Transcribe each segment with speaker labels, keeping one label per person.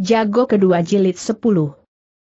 Speaker 1: Jago kedua jilid 10.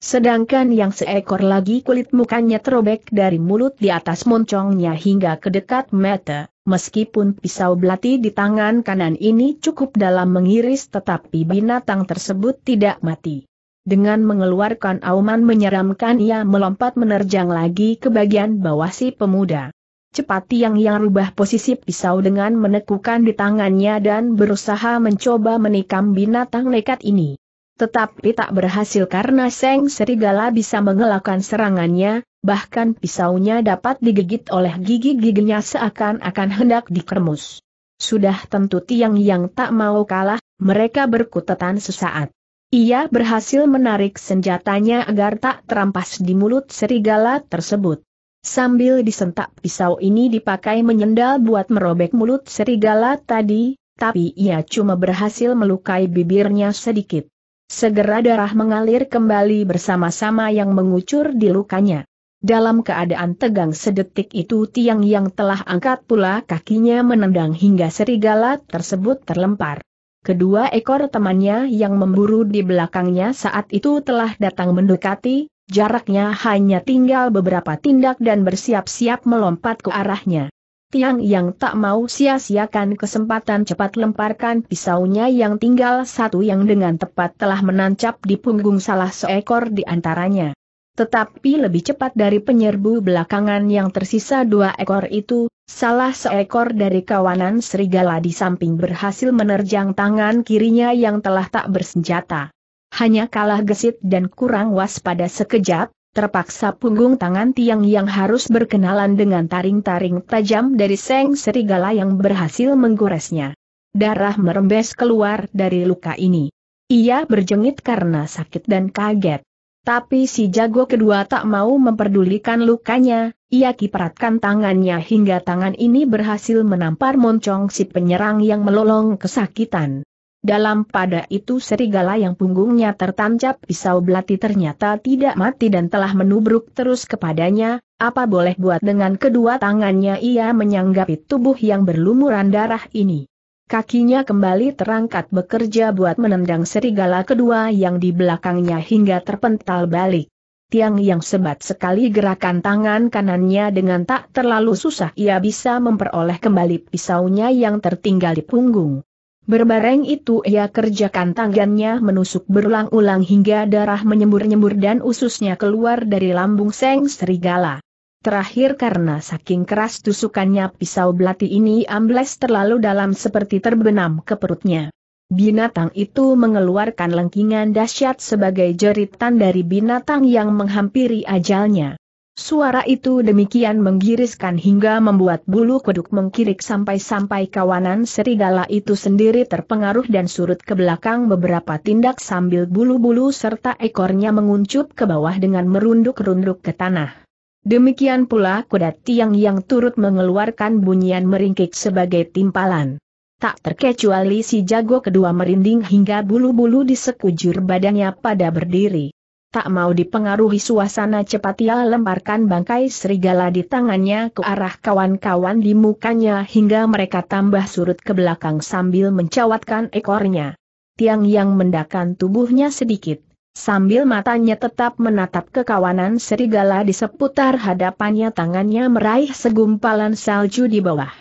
Speaker 1: Sedangkan yang seekor lagi kulit mukanya terobek dari mulut di atas moncongnya hingga ke dekat mata, meskipun pisau belati di tangan kanan ini cukup dalam mengiris tetapi binatang tersebut tidak mati. Dengan mengeluarkan auman menyeramkan ia melompat menerjang lagi ke bagian bawah si pemuda. Cepat yang yang rubah posisi pisau dengan menekukan di tangannya dan berusaha mencoba menikam binatang nekat ini. Tetapi tak berhasil karena Seng Serigala bisa mengelakkan serangannya, bahkan pisaunya dapat digigit oleh gigi-giginya seakan-akan hendak dikermus. Sudah tentu tiang yang tak mau kalah, mereka berkutetan sesaat. Ia berhasil menarik senjatanya agar tak terampas di mulut serigala tersebut. Sambil disentak pisau ini dipakai menyendal buat merobek mulut serigala tadi, tapi ia cuma berhasil melukai bibirnya sedikit. Segera darah mengalir kembali bersama-sama yang mengucur di lukanya. Dalam keadaan tegang sedetik itu tiang yang telah angkat pula kakinya menendang hingga serigala tersebut terlempar. Kedua ekor temannya yang memburu di belakangnya saat itu telah datang mendekati, jaraknya hanya tinggal beberapa tindak dan bersiap-siap melompat ke arahnya. Tiang yang tak mau sia-siakan kesempatan cepat lemparkan pisaunya yang tinggal satu yang dengan tepat telah menancap di punggung salah seekor di antaranya. Tetapi lebih cepat dari penyerbu belakangan yang tersisa dua ekor itu, salah seekor dari kawanan serigala di samping berhasil menerjang tangan kirinya yang telah tak bersenjata. Hanya kalah gesit dan kurang waspada sekejap, terpaksa punggung tangan tiang yang harus berkenalan dengan taring-taring tajam dari seng serigala yang berhasil menggoresnya. Darah merembes keluar dari luka ini. Ia berjengit karena sakit dan kaget. Tapi si jago kedua tak mau memperdulikan lukanya, ia kiperatkan tangannya hingga tangan ini berhasil menampar moncong si penyerang yang melolong kesakitan. Dalam pada itu serigala yang punggungnya tertancap pisau belati ternyata tidak mati dan telah menubruk terus kepadanya, apa boleh buat dengan kedua tangannya ia menyanggapi tubuh yang berlumuran darah ini. Kakinya kembali terangkat bekerja buat menendang serigala kedua yang di belakangnya hingga terpental balik. Tiang yang sebat sekali gerakan tangan kanannya dengan tak terlalu susah ia bisa memperoleh kembali pisaunya yang tertinggal di punggung. Berbareng itu ia kerjakan tangannya menusuk berulang-ulang hingga darah menyembur-nyembur dan ususnya keluar dari lambung seng serigala. Terakhir karena saking keras tusukannya pisau belati ini ambles terlalu dalam seperti terbenam ke perutnya. Binatang itu mengeluarkan lengkingan dahsyat sebagai jeritan dari binatang yang menghampiri ajalnya. Suara itu demikian menggiriskan hingga membuat bulu kuduk mengkirik sampai-sampai kawanan serigala itu sendiri terpengaruh dan surut ke belakang beberapa tindak sambil bulu-bulu serta ekornya menguncup ke bawah dengan merunduk-runduk ke tanah. Demikian pula kuda tiang yang turut mengeluarkan bunyian meringkik sebagai timpalan. Tak terkecuali si jago kedua merinding hingga bulu-bulu di sekujur badannya pada berdiri. Tak mau dipengaruhi suasana cepat ia lemparkan bangkai serigala di tangannya ke arah kawan-kawan di mukanya hingga mereka tambah surut ke belakang sambil mencawatkan ekornya. Tiang yang mendakan tubuhnya sedikit, sambil matanya tetap menatap ke kawanan serigala di seputar hadapannya tangannya meraih segumpalan salju di bawah.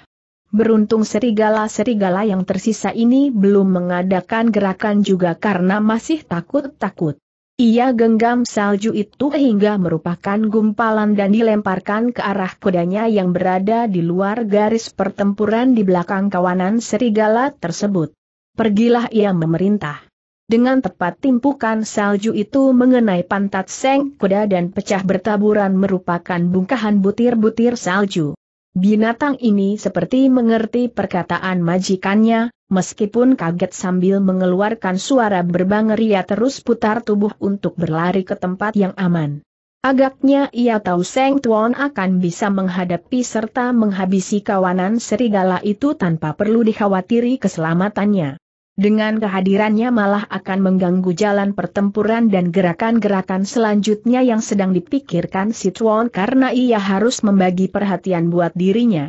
Speaker 1: Beruntung serigala-serigala yang tersisa ini belum mengadakan gerakan juga karena masih takut-takut. Ia genggam salju itu hingga merupakan gumpalan dan dilemparkan ke arah kudanya yang berada di luar garis pertempuran di belakang kawanan serigala tersebut. Pergilah ia memerintah. Dengan tepat timpukan salju itu mengenai pantat seng kuda dan pecah bertaburan merupakan bungkahan butir-butir salju. Binatang ini seperti mengerti perkataan majikannya, Meskipun kaget sambil mengeluarkan suara berbangeria terus putar tubuh untuk berlari ke tempat yang aman. Agaknya ia tahu Seng Tuan akan bisa menghadapi serta menghabisi kawanan serigala itu tanpa perlu dikhawatiri keselamatannya. Dengan kehadirannya malah akan mengganggu jalan pertempuran dan gerakan-gerakan selanjutnya yang sedang dipikirkan si Tuan karena ia harus membagi perhatian buat dirinya.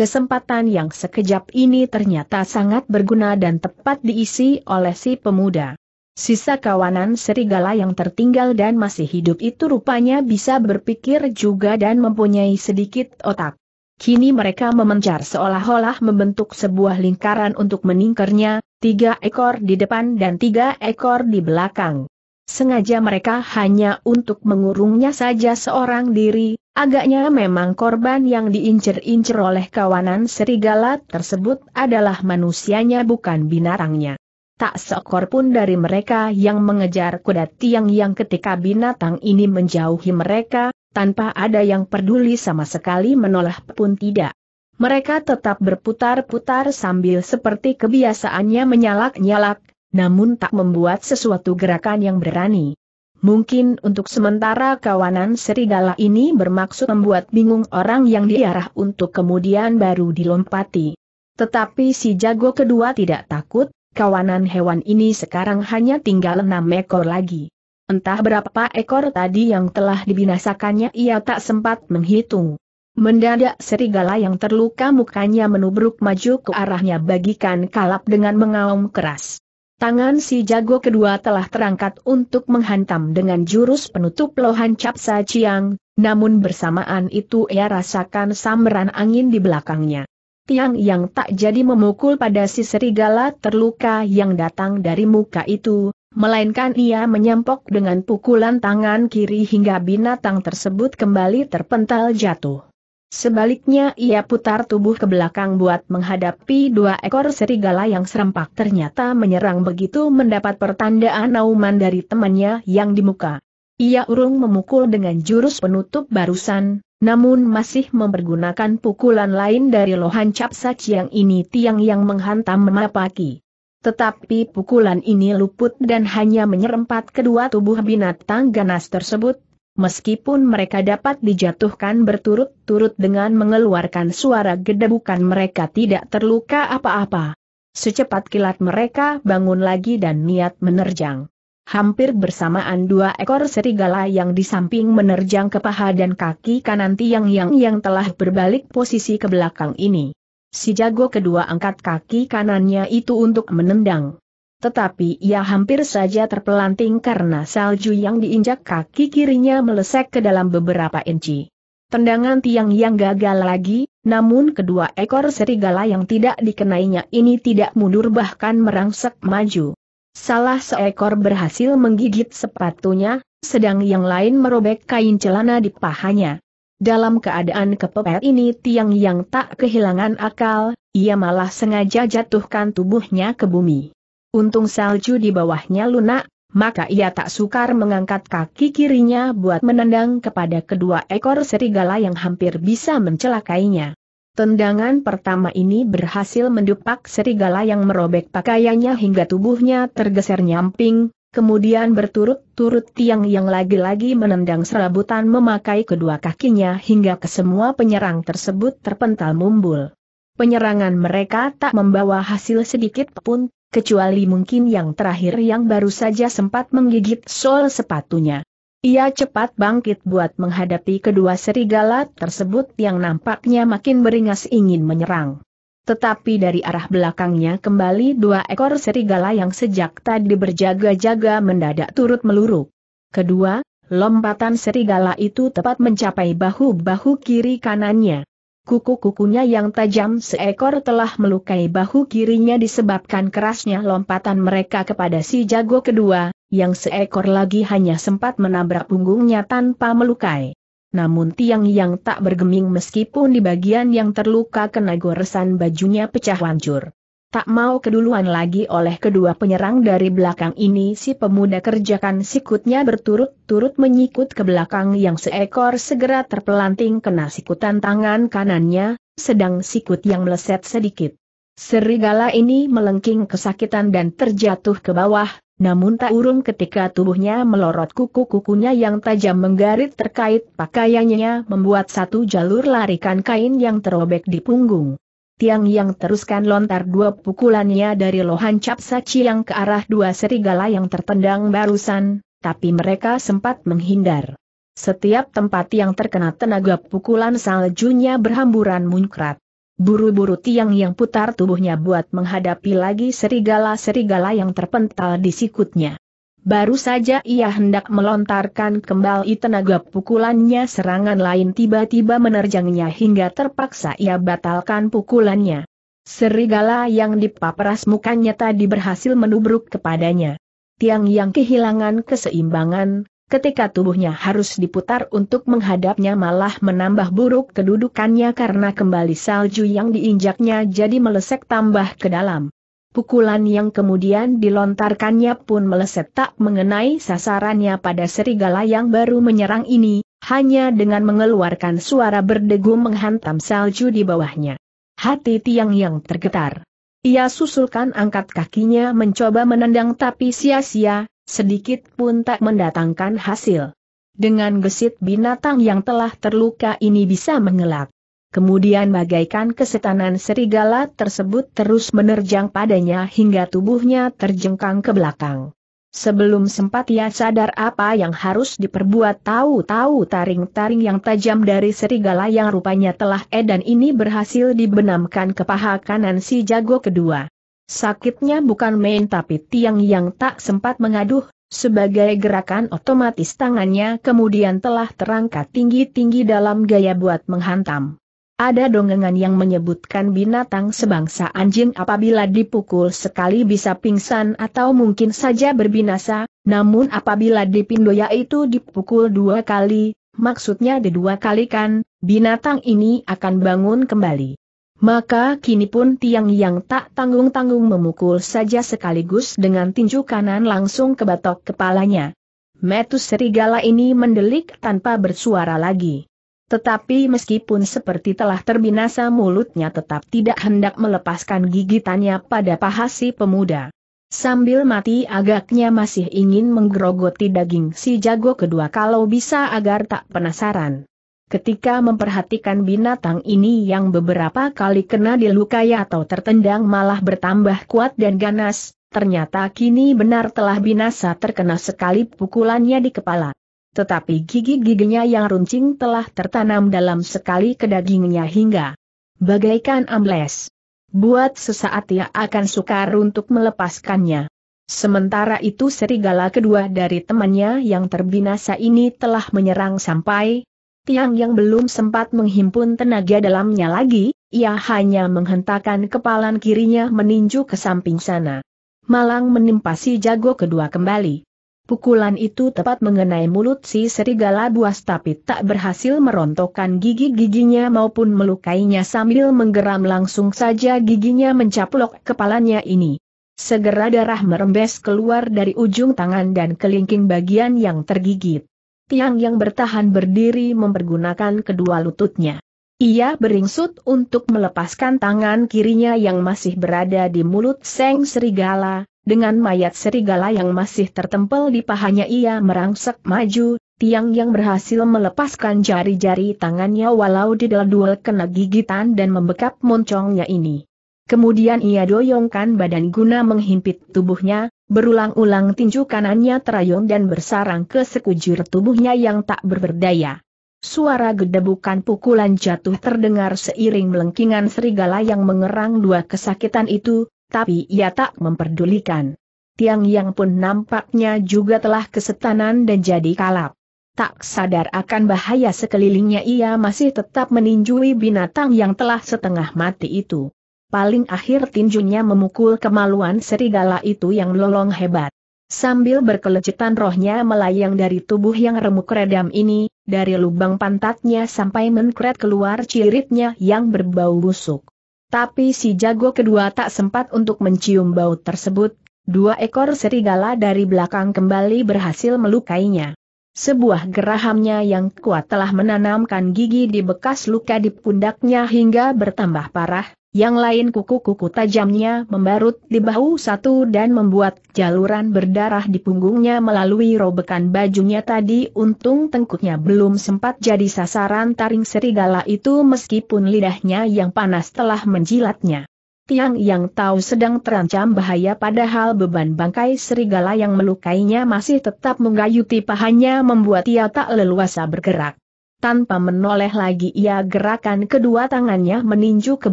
Speaker 1: Kesempatan yang sekejap ini ternyata sangat berguna dan tepat diisi oleh si pemuda. Sisa kawanan serigala yang tertinggal dan masih hidup itu rupanya bisa berpikir juga dan mempunyai sedikit otak. Kini mereka memencar seolah-olah membentuk sebuah lingkaran untuk meningkarnya, tiga ekor di depan dan tiga ekor di belakang. Sengaja mereka hanya untuk mengurungnya saja seorang diri, Agaknya memang korban yang diincer-incer oleh kawanan serigala tersebut adalah manusianya bukan binarangnya. Tak seekor pun dari mereka yang mengejar kuda tiang yang ketika binatang ini menjauhi mereka, tanpa ada yang peduli sama sekali menolak pun tidak. Mereka tetap berputar-putar sambil seperti kebiasaannya menyalak-nyalak, namun tak membuat sesuatu gerakan yang berani. Mungkin untuk sementara kawanan serigala ini bermaksud membuat bingung orang yang diarah untuk kemudian baru dilompati. Tetapi si jago kedua tidak takut, kawanan hewan ini sekarang hanya tinggal enam ekor lagi. Entah berapa ekor tadi yang telah dibinasakannya ia tak sempat menghitung. Mendadak serigala yang terluka mukanya menubruk maju ke arahnya bagikan kalap dengan mengaum keras. Tangan si jago kedua telah terangkat untuk menghantam dengan jurus penutup lohan capsa sa ciang, namun bersamaan itu ia rasakan sambaran angin di belakangnya. Tiang yang tak jadi memukul pada si serigala terluka yang datang dari muka itu, melainkan ia menyempok dengan pukulan tangan kiri hingga binatang tersebut kembali terpental jatuh. Sebaliknya ia putar tubuh ke belakang buat menghadapi dua ekor serigala yang serempak ternyata menyerang begitu mendapat pertandaan nauman dari temannya yang di muka. Ia urung memukul dengan jurus penutup barusan, namun masih mempergunakan pukulan lain dari lohan capsac yang ini tiang yang menghantam memapaki. Tetapi pukulan ini luput dan hanya menyerempat kedua tubuh binatang ganas tersebut, meskipun mereka dapat dijatuhkan berturut-turut dengan mengeluarkan suara gedebukan mereka tidak terluka apa-apa. Secepat kilat mereka bangun lagi dan niat menerjang. Hampir bersamaan dua ekor serigala yang di samping menerjang ke paha dan kaki kanan tiang yang yang telah berbalik posisi ke belakang ini. Si jago kedua angkat kaki kanannya itu untuk menendang tetapi ia hampir saja terpelanting karena salju yang diinjak kaki kirinya melesek ke dalam beberapa inci. Tendangan tiang yang gagal lagi, namun kedua ekor serigala yang tidak dikenainya ini tidak mundur bahkan merangsek maju. Salah seekor berhasil menggigit sepatunya, sedang yang lain merobek kain celana di pahanya. Dalam keadaan kepepet ini tiang yang tak kehilangan akal, ia malah sengaja jatuhkan tubuhnya ke bumi. Untung salju di bawahnya lunak, maka ia tak sukar mengangkat kaki kirinya buat menendang kepada kedua ekor serigala yang hampir bisa mencelakainya. Tendangan pertama ini berhasil mendupak serigala yang merobek pakaiannya hingga tubuhnya tergeser nyamping, kemudian berturut-turut tiang yang lagi-lagi menendang serabutan memakai kedua kakinya hingga ke semua penyerang tersebut terpental mumbul. Penyerangan mereka tak membawa hasil sedikit pun, kecuali mungkin yang terakhir yang baru saja sempat menggigit sol sepatunya. Ia cepat bangkit buat menghadapi kedua serigala tersebut yang nampaknya makin beringas ingin menyerang. Tetapi dari arah belakangnya kembali dua ekor serigala yang sejak tadi berjaga-jaga mendadak turut meluru. Kedua, lompatan serigala itu tepat mencapai bahu-bahu kiri kanannya. Kuku-kukunya yang tajam seekor telah melukai bahu kirinya disebabkan kerasnya lompatan mereka kepada si jago kedua, yang seekor lagi hanya sempat menabrak punggungnya tanpa melukai. Namun tiang yang tak bergeming meskipun di bagian yang terluka kena goresan bajunya pecah hancur. Tak mau keduluan lagi oleh kedua penyerang dari belakang ini si pemuda kerjakan sikutnya berturut-turut menyikut ke belakang yang seekor segera terpelanting kena sikutan tangan kanannya, sedang sikut yang meleset sedikit. Serigala ini melengking kesakitan dan terjatuh ke bawah, namun tak urung ketika tubuhnya melorot kuku-kukunya yang tajam menggarit terkait pakaiannya membuat satu jalur larikan kain yang terobek di punggung. Tiang yang teruskan lontar dua pukulannya dari lohan cap yang ke arah dua serigala yang tertendang barusan, tapi mereka sempat menghindar. Setiap tempat yang terkena tenaga pukulan saljunya berhamburan muncrat. Buru-buru tiang yang putar tubuhnya buat menghadapi lagi serigala-serigala yang terpental di sikutnya. Baru saja ia hendak melontarkan kembali tenaga pukulannya serangan lain tiba-tiba menerjangnya hingga terpaksa ia batalkan pukulannya. Serigala yang dipaparas mukanya tadi berhasil menubruk kepadanya. Tiang yang kehilangan keseimbangan, ketika tubuhnya harus diputar untuk menghadapnya malah menambah buruk kedudukannya karena kembali salju yang diinjaknya jadi melesek tambah ke dalam. Pukulan yang kemudian dilontarkannya pun meleset tak mengenai sasarannya pada serigala yang baru menyerang ini, hanya dengan mengeluarkan suara berdegum menghantam salju di bawahnya. Hati Tiang yang tergetar. Ia susulkan angkat kakinya mencoba menendang tapi sia-sia, sedikit pun tak mendatangkan hasil. Dengan gesit binatang yang telah terluka ini bisa mengelak. Kemudian bagaikan kesetanan serigala tersebut terus menerjang padanya hingga tubuhnya terjengkang ke belakang. Sebelum sempat ia sadar apa yang harus diperbuat tahu-tahu taring-taring yang tajam dari serigala yang rupanya telah edan ini berhasil dibenamkan ke paha kanan si jago kedua. Sakitnya bukan main tapi tiang yang tak sempat mengaduh, sebagai gerakan otomatis tangannya kemudian telah terangkat tinggi-tinggi dalam gaya buat menghantam. Ada dongengan yang menyebutkan binatang sebangsa anjing apabila dipukul sekali bisa pingsan atau mungkin saja berbinasa, namun apabila dipindoya itu dipukul dua kali, maksudnya di dua kali kan, binatang ini akan bangun kembali. Maka kini pun tiang yang tak tanggung-tanggung memukul saja sekaligus dengan tinju kanan langsung ke batok kepalanya. Metus serigala ini mendelik tanpa bersuara lagi. Tetapi meskipun seperti telah terbinasa mulutnya tetap tidak hendak melepaskan gigitannya pada paha si pemuda. Sambil mati agaknya masih ingin menggerogoti daging si jago kedua kalau bisa agar tak penasaran. Ketika memperhatikan binatang ini yang beberapa kali kena dilukai atau tertendang malah bertambah kuat dan ganas, ternyata kini benar telah binasa terkena sekali pukulannya di kepala. Tetapi gigi-giginya yang runcing telah tertanam dalam sekali ke dagingnya hingga bagaikan ambles. Buat sesaat ia akan sukar untuk melepaskannya. Sementara itu serigala kedua dari temannya yang terbinasa ini telah menyerang sampai tiang yang belum sempat menghimpun tenaga dalamnya lagi, ia hanya menghentakkan kepalan kirinya meninju ke samping sana. Malang menimpa si jago kedua kembali. Pukulan itu tepat mengenai mulut si serigala buas tapi tak berhasil merontokkan gigi-giginya maupun melukainya sambil menggeram langsung saja giginya mencaplok kepalanya ini. Segera darah merembes keluar dari ujung tangan dan kelingking bagian yang tergigit. Tiang yang bertahan berdiri mempergunakan kedua lututnya. Ia beringsut untuk melepaskan tangan kirinya yang masih berada di mulut seng serigala, dengan mayat serigala yang masih tertempel di pahanya ia merangsek maju, tiang yang berhasil melepaskan jari-jari tangannya walau dalam duel kena gigitan dan membekap moncongnya ini. Kemudian ia doyongkan badan guna menghimpit tubuhnya, berulang-ulang tinju kanannya terayun dan bersarang ke sekujur tubuhnya yang tak berberdaya. Suara gedebukan pukulan jatuh terdengar seiring melengkingan serigala yang mengerang dua kesakitan itu, tapi ia tak memperdulikan. Tiang yang pun nampaknya juga telah kesetanan dan jadi kalap. Tak sadar akan bahaya sekelilingnya ia masih tetap meninjui binatang yang telah setengah mati itu. Paling akhir tinjunya memukul kemaluan serigala itu yang lolong hebat. Sambil berkelecetan rohnya melayang dari tubuh yang remuk redam ini, dari lubang pantatnya sampai menkret keluar ciritnya yang berbau busuk. Tapi si jago kedua tak sempat untuk mencium bau tersebut, dua ekor serigala dari belakang kembali berhasil melukainya. Sebuah gerahamnya yang kuat telah menanamkan gigi di bekas luka di pundaknya hingga bertambah parah, yang lain kuku-kuku tajamnya membarut di bahu satu dan membuat jaluran berdarah di punggungnya melalui robekan bajunya tadi untung tengkuknya belum sempat jadi sasaran taring serigala itu meskipun lidahnya yang panas telah menjilatnya. Tiang yang tahu sedang terancam bahaya padahal beban bangkai serigala yang melukainya masih tetap menggayuti pahanya membuat ia tak leluasa bergerak. Tanpa menoleh lagi ia gerakan kedua tangannya meninju ke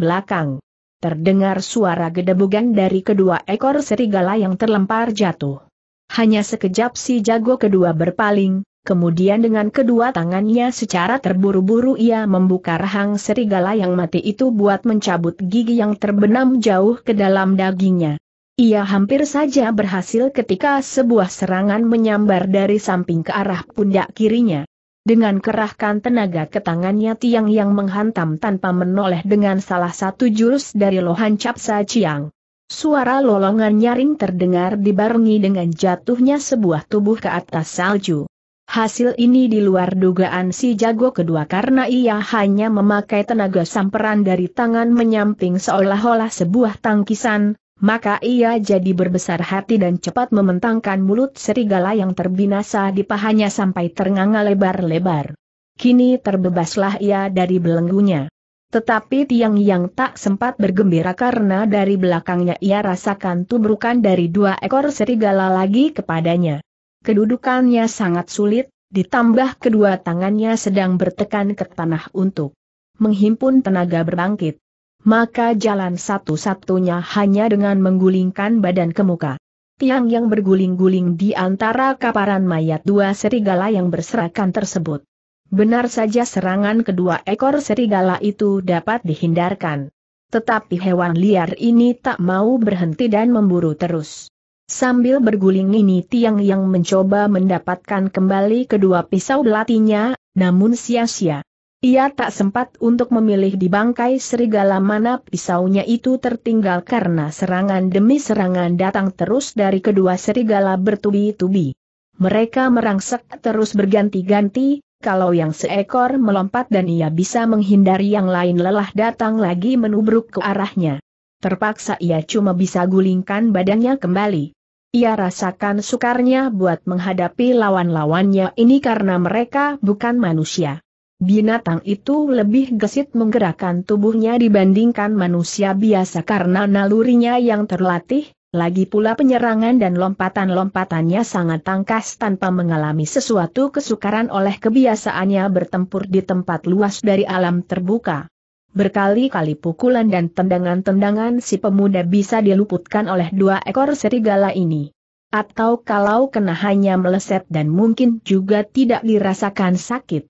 Speaker 1: belakang. Terdengar suara gedebugan dari kedua ekor serigala yang terlempar jatuh. Hanya sekejap si jago kedua berpaling, kemudian dengan kedua tangannya secara terburu-buru ia membuka rahang serigala yang mati itu buat mencabut gigi yang terbenam jauh ke dalam dagingnya. Ia hampir saja berhasil ketika sebuah serangan menyambar dari samping ke arah pundak kirinya dengan kerahkan tenaga ke tangannya Tiang yang menghantam tanpa menoleh dengan salah satu jurus dari Lohan Capsa Chiang. Suara lolongan nyaring terdengar dibarengi dengan jatuhnya sebuah tubuh ke atas salju. Hasil ini di luar dugaan si jago kedua karena ia hanya memakai tenaga samperan dari tangan menyamping seolah-olah sebuah tangkisan, maka ia jadi berbesar hati dan cepat mementangkan mulut serigala yang terbinasa di pahanya sampai ternganga lebar-lebar. Kini terbebaslah ia dari belenggunya. Tetapi tiang yang tak sempat bergembira karena dari belakangnya ia rasakan tubrukan dari dua ekor serigala lagi kepadanya. Kedudukannya sangat sulit, ditambah kedua tangannya sedang bertekan ke tanah untuk menghimpun tenaga berbangkit maka jalan satu-satunya hanya dengan menggulingkan badan ke muka. Tiang yang berguling-guling di antara kaparan mayat dua serigala yang berserakan tersebut. Benar saja serangan kedua ekor serigala itu dapat dihindarkan. Tetapi hewan liar ini tak mau berhenti dan memburu terus. Sambil berguling ini tiang yang mencoba mendapatkan kembali kedua pisau belatinya, namun sia-sia. Ia tak sempat untuk memilih di bangkai serigala mana pisaunya itu tertinggal karena serangan demi serangan datang terus dari kedua serigala bertubi-tubi. Mereka merangsek terus berganti-ganti, kalau yang seekor melompat dan ia bisa menghindari yang lain lelah datang lagi menubruk ke arahnya. Terpaksa ia cuma bisa gulingkan badannya kembali. Ia rasakan sukarnya buat menghadapi lawan-lawannya ini karena mereka bukan manusia. Binatang itu lebih gesit menggerakkan tubuhnya dibandingkan manusia biasa karena nalurinya yang terlatih, lagi pula penyerangan dan lompatan-lompatannya sangat tangkas tanpa mengalami sesuatu kesukaran oleh kebiasaannya bertempur di tempat luas dari alam terbuka. Berkali-kali pukulan dan tendangan-tendangan si pemuda bisa diluputkan oleh dua ekor serigala ini. Atau kalau kena hanya meleset dan mungkin juga tidak dirasakan sakit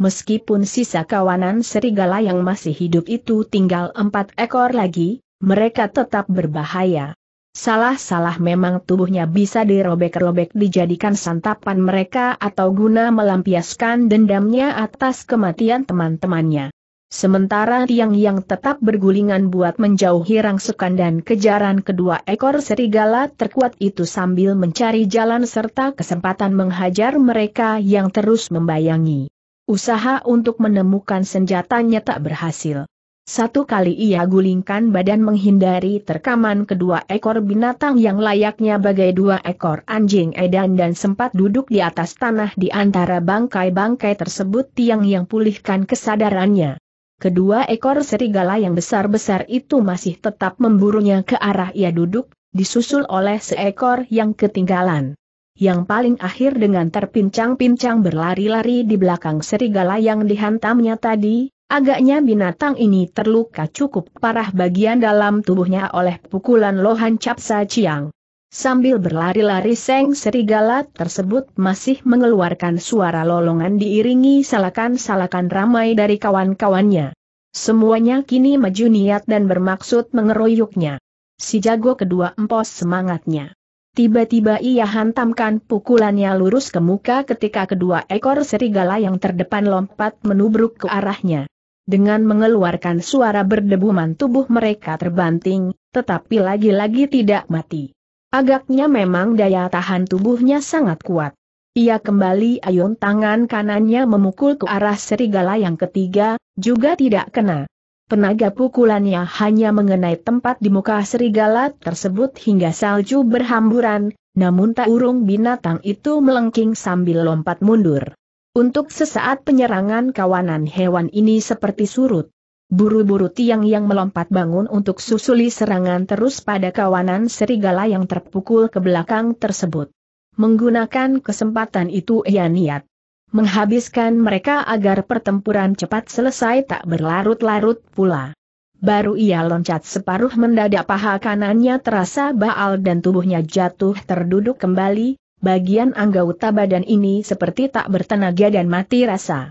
Speaker 1: meskipun sisa kawanan serigala yang masih hidup itu tinggal empat ekor lagi, mereka tetap berbahaya. Salah-salah memang tubuhnya bisa dirobek-robek dijadikan santapan mereka atau guna melampiaskan dendamnya atas kematian teman-temannya. Sementara tiang yang tetap bergulingan buat menjauhi rangsukan dan kejaran kedua ekor serigala terkuat itu sambil mencari jalan serta kesempatan menghajar mereka yang terus membayangi. Usaha untuk menemukan senjatanya tak berhasil. Satu kali ia gulingkan badan menghindari terkaman kedua ekor binatang yang layaknya bagai dua ekor anjing edan dan sempat duduk di atas tanah di antara bangkai-bangkai tersebut tiang yang pulihkan kesadarannya. Kedua ekor serigala yang besar-besar itu masih tetap memburunya ke arah ia duduk, disusul oleh seekor yang ketinggalan. Yang paling akhir dengan terpincang-pincang berlari-lari di belakang serigala yang dihantamnya tadi, agaknya binatang ini terluka cukup parah bagian dalam tubuhnya oleh pukulan Lohan Capsa Ciang. Sambil berlari-lari seng serigala tersebut masih mengeluarkan suara lolongan diiringi salakan-salakan ramai dari kawan-kawannya. Semuanya kini maju niat dan bermaksud mengeroyoknya. Si jago kedua empos semangatnya. Tiba-tiba ia hantamkan pukulannya lurus ke muka ketika kedua ekor serigala yang terdepan lompat menubruk ke arahnya. Dengan mengeluarkan suara berdebuman tubuh mereka terbanting, tetapi lagi-lagi tidak mati. Agaknya memang daya tahan tubuhnya sangat kuat. Ia kembali ayun tangan kanannya memukul ke arah serigala yang ketiga, juga tidak kena. Tenaga pukulannya hanya mengenai tempat di muka serigala tersebut hingga salju berhamburan, namun tak urung binatang itu melengking sambil lompat mundur. Untuk sesaat penyerangan kawanan hewan ini seperti surut. Buru-buru tiang yang melompat bangun untuk susuli serangan terus pada kawanan serigala yang terpukul ke belakang tersebut. Menggunakan kesempatan itu ia niat menghabiskan mereka agar pertempuran cepat selesai tak berlarut-larut pula. Baru ia loncat separuh mendadak paha kanannya terasa baal dan tubuhnya jatuh terduduk kembali, bagian anggota badan ini seperti tak bertenaga dan mati rasa.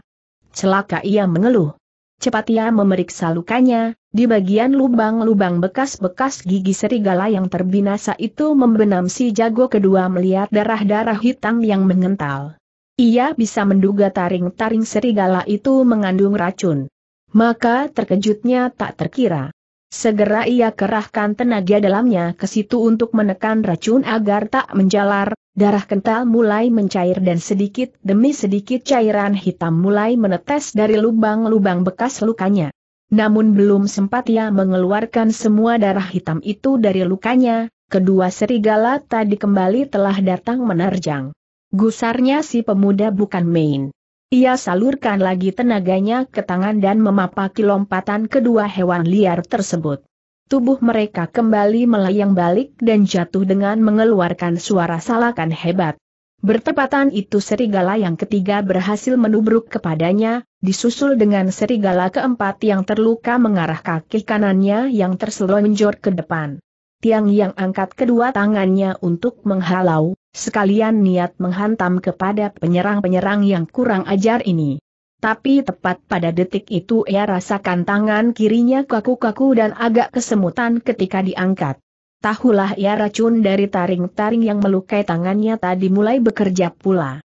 Speaker 1: Celaka ia mengeluh. Cepat ia memeriksa lukanya, di bagian lubang-lubang bekas-bekas gigi serigala yang terbinasa itu membenam si jago kedua melihat darah-darah hitam yang mengental. Ia bisa menduga taring-taring serigala itu mengandung racun. Maka terkejutnya tak terkira. Segera ia kerahkan tenaga dalamnya ke situ untuk menekan racun agar tak menjalar, darah kental mulai mencair dan sedikit demi sedikit cairan hitam mulai menetes dari lubang-lubang bekas lukanya. Namun belum sempat ia mengeluarkan semua darah hitam itu dari lukanya, kedua serigala tadi kembali telah datang menerjang. Gusarnya si pemuda bukan main. Ia salurkan lagi tenaganya ke tangan dan memapaki lompatan kedua hewan liar tersebut. Tubuh mereka kembali melayang balik dan jatuh dengan mengeluarkan suara salakan hebat. Bertepatan itu serigala yang ketiga berhasil menubruk kepadanya, disusul dengan serigala keempat yang terluka mengarah kaki kanannya yang terselonjor ke depan. Tiang yang angkat kedua tangannya untuk menghalau, Sekalian niat menghantam kepada penyerang-penyerang yang kurang ajar ini. Tapi tepat pada detik itu ia rasakan tangan kirinya kaku-kaku dan agak kesemutan ketika diangkat. Tahulah ia racun dari taring-taring yang melukai tangannya tadi mulai bekerja pula.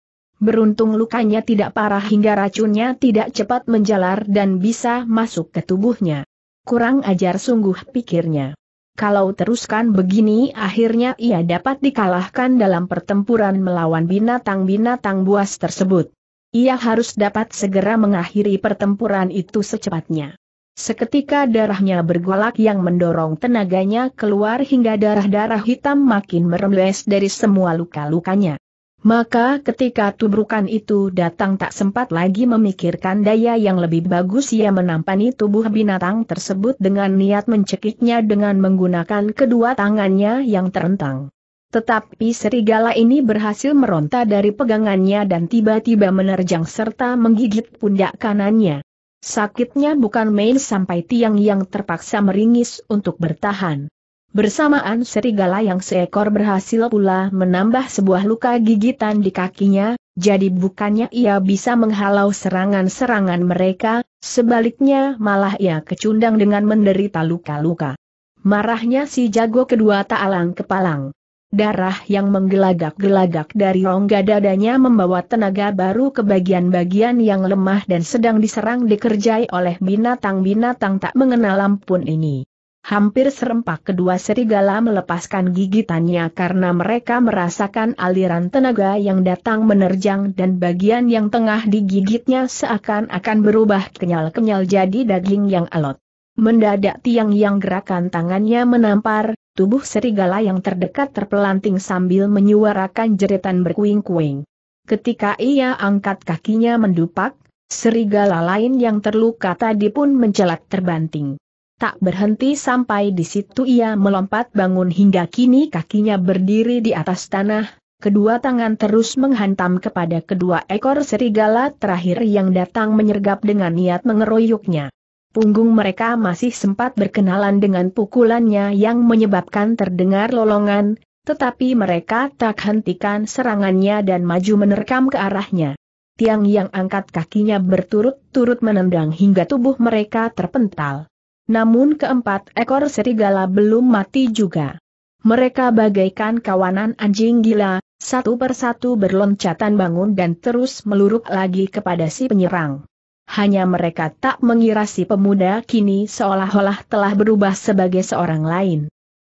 Speaker 1: Beruntung lukanya tidak parah hingga racunnya tidak cepat menjalar dan bisa masuk ke tubuhnya. Kurang ajar sungguh pikirnya kalau teruskan begini akhirnya ia dapat dikalahkan dalam pertempuran melawan binatang-binatang buas tersebut. Ia harus dapat segera mengakhiri pertempuran itu secepatnya. Seketika darahnya bergolak yang mendorong tenaganya keluar hingga darah-darah hitam makin merembes dari semua luka-lukanya. Maka ketika tubrukan itu datang tak sempat lagi memikirkan daya yang lebih bagus ia menampani tubuh binatang tersebut dengan niat mencekiknya dengan menggunakan kedua tangannya yang terentang. Tetapi serigala ini berhasil meronta dari pegangannya dan tiba-tiba menerjang serta menggigit pundak kanannya. Sakitnya bukan main sampai tiang yang terpaksa meringis untuk bertahan. Bersamaan serigala yang seekor berhasil pula menambah sebuah luka gigitan di kakinya, jadi bukannya ia bisa menghalau serangan-serangan mereka, sebaliknya malah ia kecundang dengan menderita luka-luka. Marahnya si jago kedua tak alang kepalang. Darah yang menggelagak-gelagak dari rongga dadanya membawa tenaga baru ke bagian-bagian yang lemah dan sedang diserang dikerjai oleh binatang-binatang tak mengenal ampun ini. Hampir serempak kedua serigala melepaskan gigitannya karena mereka merasakan aliran tenaga yang datang menerjang dan bagian yang tengah digigitnya seakan-akan berubah kenyal-kenyal jadi daging yang alot. Mendadak tiang yang gerakan tangannya menampar, tubuh serigala yang terdekat terpelanting sambil menyuarakan jeritan berkuing-kuing. Ketika ia angkat kakinya mendupak, serigala lain yang terluka tadi pun mencelat terbanting. Tak berhenti sampai di situ ia melompat bangun hingga kini kakinya berdiri di atas tanah, kedua tangan terus menghantam kepada kedua ekor serigala terakhir yang datang menyergap dengan niat mengeroyoknya. Punggung mereka masih sempat berkenalan dengan pukulannya yang menyebabkan terdengar lolongan, tetapi mereka tak hentikan serangannya dan maju menerkam ke arahnya. Tiang yang angkat kakinya berturut-turut menendang hingga tubuh mereka terpental namun keempat ekor serigala belum mati juga. Mereka bagaikan kawanan anjing gila, satu persatu berloncatan bangun dan terus meluruk lagi kepada si penyerang. Hanya mereka tak mengira si pemuda kini seolah-olah telah berubah sebagai seorang lain.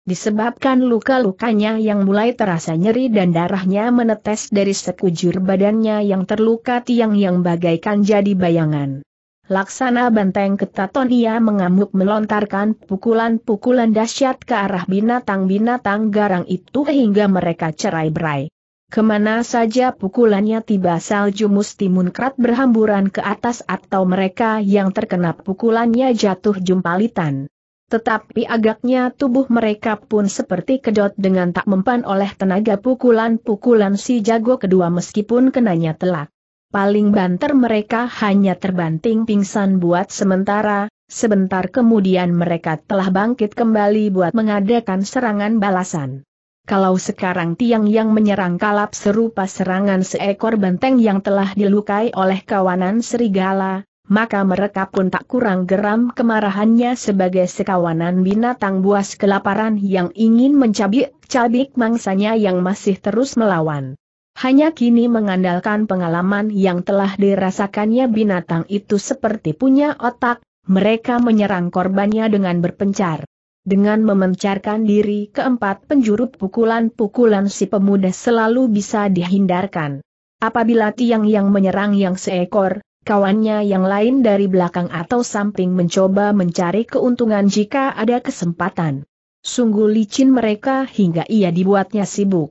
Speaker 1: Disebabkan luka-lukanya yang mulai terasa nyeri dan darahnya menetes dari sekujur badannya yang terluka tiang yang bagaikan jadi bayangan. Laksana benteng ketaton ia mengamuk melontarkan pukulan-pukulan dahsyat ke arah binatang-binatang garang itu hingga mereka cerai berai. Kemana saja pukulannya tiba salju musti munkrat berhamburan ke atas atau mereka yang terkena pukulannya jatuh jumpalitan. Tetapi agaknya tubuh mereka pun seperti kedot dengan tak mempan oleh tenaga pukulan-pukulan si jago kedua meskipun kenanya telak paling banter mereka hanya terbanting pingsan buat sementara, sebentar kemudian mereka telah bangkit kembali buat mengadakan serangan balasan. Kalau sekarang tiang yang menyerang kalap serupa serangan seekor benteng yang telah dilukai oleh kawanan serigala, maka mereka pun tak kurang geram kemarahannya sebagai sekawanan binatang buas kelaparan yang ingin mencabik-cabik mangsanya yang masih terus melawan. Hanya kini mengandalkan pengalaman yang telah dirasakannya binatang itu seperti punya otak, mereka menyerang korbannya dengan berpencar. Dengan memencarkan diri keempat penjuru pukulan-pukulan si pemuda selalu bisa dihindarkan. Apabila tiang yang menyerang yang seekor, kawannya yang lain dari belakang atau samping mencoba mencari keuntungan jika ada kesempatan. Sungguh licin mereka hingga ia dibuatnya sibuk.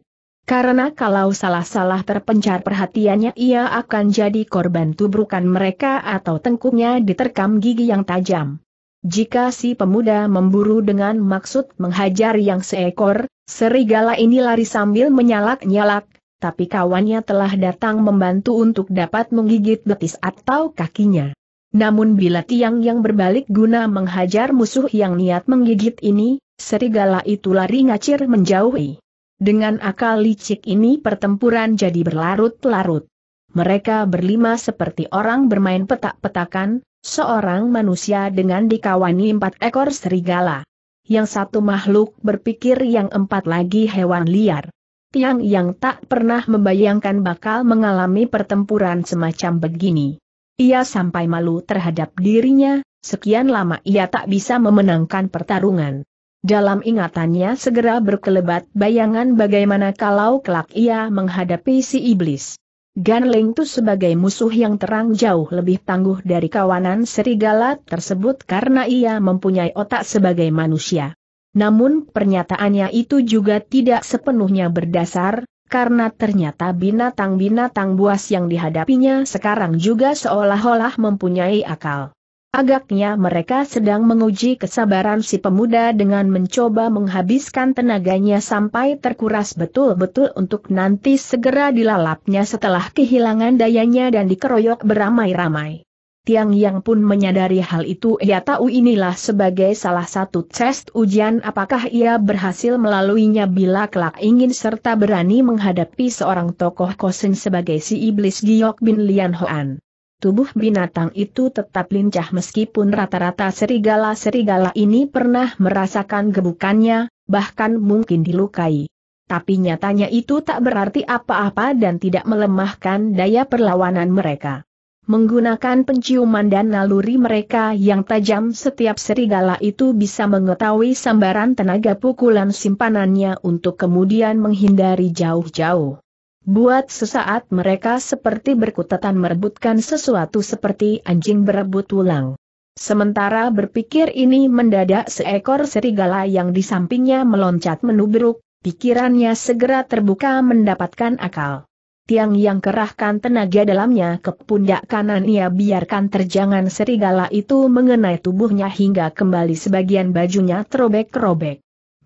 Speaker 1: Karena kalau salah-salah terpencar perhatiannya ia akan jadi korban tubrukan mereka atau tengkuknya diterkam gigi yang tajam. Jika si pemuda memburu dengan maksud menghajar yang seekor, serigala ini lari sambil menyalak-nyalak, tapi kawannya telah datang membantu untuk dapat menggigit betis atau kakinya. Namun bila tiang yang berbalik guna menghajar musuh yang niat menggigit ini, serigala itu lari ngacir menjauhi. Dengan akal licik ini pertempuran jadi berlarut-larut. Mereka berlima seperti orang bermain petak-petakan, seorang manusia dengan dikawani empat ekor serigala. Yang satu makhluk berpikir yang empat lagi hewan liar. Tiang yang tak pernah membayangkan bakal mengalami pertempuran semacam begini. Ia sampai malu terhadap dirinya, sekian lama ia tak bisa memenangkan pertarungan. Dalam ingatannya segera berkelebat bayangan bagaimana kalau kelak ia menghadapi si iblis. Ganling Tu sebagai musuh yang terang jauh lebih tangguh dari kawanan serigala tersebut karena ia mempunyai otak sebagai manusia. Namun pernyataannya itu juga tidak sepenuhnya berdasar, karena ternyata binatang-binatang buas yang dihadapinya sekarang juga seolah-olah mempunyai akal. Agaknya mereka sedang menguji kesabaran si pemuda dengan mencoba menghabiskan tenaganya sampai terkuras betul-betul untuk nanti segera dilalapnya setelah kehilangan dayanya dan dikeroyok beramai-ramai. Tiang Yang pun menyadari hal itu ia tahu inilah sebagai salah satu tes ujian apakah ia berhasil melaluinya bila kelak ingin serta berani menghadapi seorang tokoh kosen sebagai si iblis Giok Bin Lian Hoan. Tubuh binatang itu tetap lincah meskipun rata-rata serigala-serigala ini pernah merasakan gebukannya, bahkan mungkin dilukai. Tapi nyatanya itu tak berarti apa-apa dan tidak melemahkan daya perlawanan mereka. Menggunakan penciuman dan naluri mereka yang tajam setiap serigala itu bisa mengetahui sambaran tenaga pukulan simpanannya untuk kemudian menghindari jauh-jauh. Buat sesaat mereka seperti berkutatan merebutkan sesuatu seperti anjing berebut tulang. Sementara berpikir ini mendadak seekor serigala yang di sampingnya meloncat menubruk, pikirannya segera terbuka mendapatkan akal. Tiang yang kerahkan tenaga dalamnya ke pundak kanan ia biarkan terjangan serigala itu mengenai tubuhnya hingga kembali sebagian bajunya terobek-robek.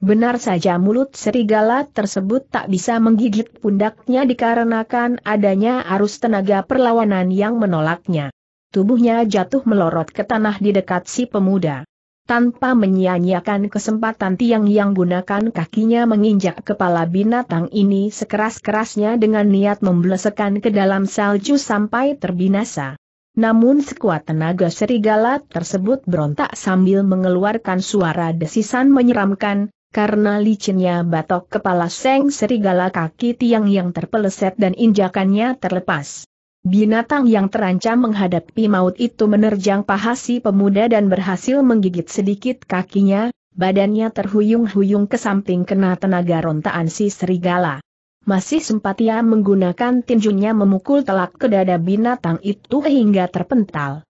Speaker 1: Benar saja mulut serigala tersebut tak bisa menggigit pundaknya dikarenakan adanya arus tenaga perlawanan yang menolaknya. Tubuhnya jatuh melorot ke tanah di dekat si pemuda. Tanpa menyia-nyiakan kesempatan Tiang yang gunakan kakinya menginjak kepala binatang ini sekeras-kerasnya dengan niat membelesekan ke dalam salju sampai terbinasa. Namun sekuat tenaga serigala tersebut berontak sambil mengeluarkan suara desisan menyeramkan, karena licinnya batok kepala seng serigala kaki tiang yang terpeleset dan injakannya terlepas. Binatang yang terancam menghadapi maut itu menerjang paha si pemuda dan berhasil menggigit sedikit kakinya, badannya terhuyung-huyung ke samping kena tenaga rontaan si serigala. Masih sempat ia menggunakan tinjunya memukul telak ke dada binatang itu hingga terpental.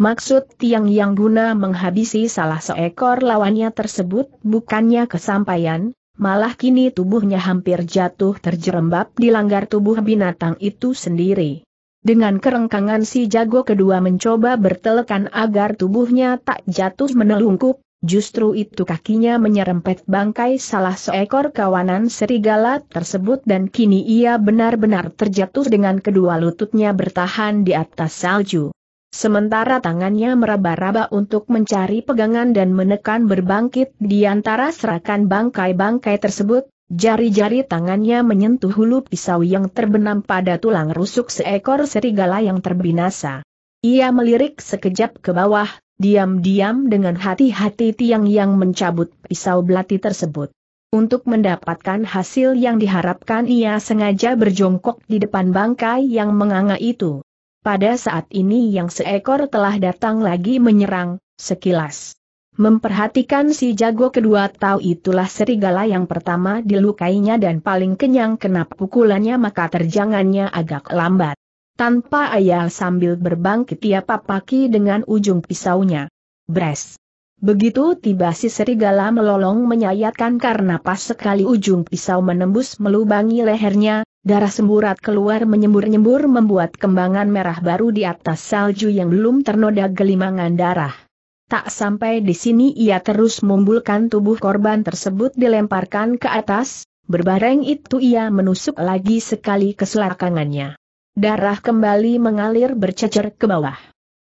Speaker 1: Maksud Tiang Yang guna menghabisi salah seekor lawannya tersebut bukannya kesampaian, malah kini tubuhnya hampir jatuh terjerembab di langgar tubuh binatang itu sendiri. Dengan kerengkangan si jago kedua mencoba bertelekan agar tubuhnya tak jatuh menelungkup, justru itu kakinya menyerempet bangkai salah seekor kawanan serigala tersebut dan kini ia benar-benar terjatuh dengan kedua lututnya bertahan di atas salju. Sementara tangannya meraba-raba untuk mencari pegangan dan menekan berbangkit di antara serakan bangkai-bangkai tersebut, jari-jari tangannya menyentuh hulu pisau yang terbenam pada tulang rusuk seekor serigala yang terbinasa. Ia melirik sekejap ke bawah, diam-diam dengan hati-hati tiang yang mencabut pisau belati tersebut. Untuk mendapatkan hasil yang diharapkan ia sengaja berjongkok di depan bangkai yang menganga itu. Pada saat ini yang seekor telah datang lagi menyerang, sekilas. Memperhatikan si jago kedua tahu itulah serigala yang pertama dilukainya dan paling kenyang kena pukulannya maka terjangannya agak lambat. Tanpa ayah sambil berbangkit ia papaki dengan ujung pisaunya. Bres. Begitu tiba si serigala melolong menyayatkan karena pas sekali ujung pisau menembus melubangi lehernya, Darah semburat keluar menyembur-nyembur membuat kembangan merah baru di atas salju yang belum ternoda gelimangan darah. Tak sampai di sini ia terus mumbulkan tubuh korban tersebut dilemparkan ke atas, berbareng itu ia menusuk lagi sekali ke selarangannya. Darah kembali mengalir bercecer ke bawah.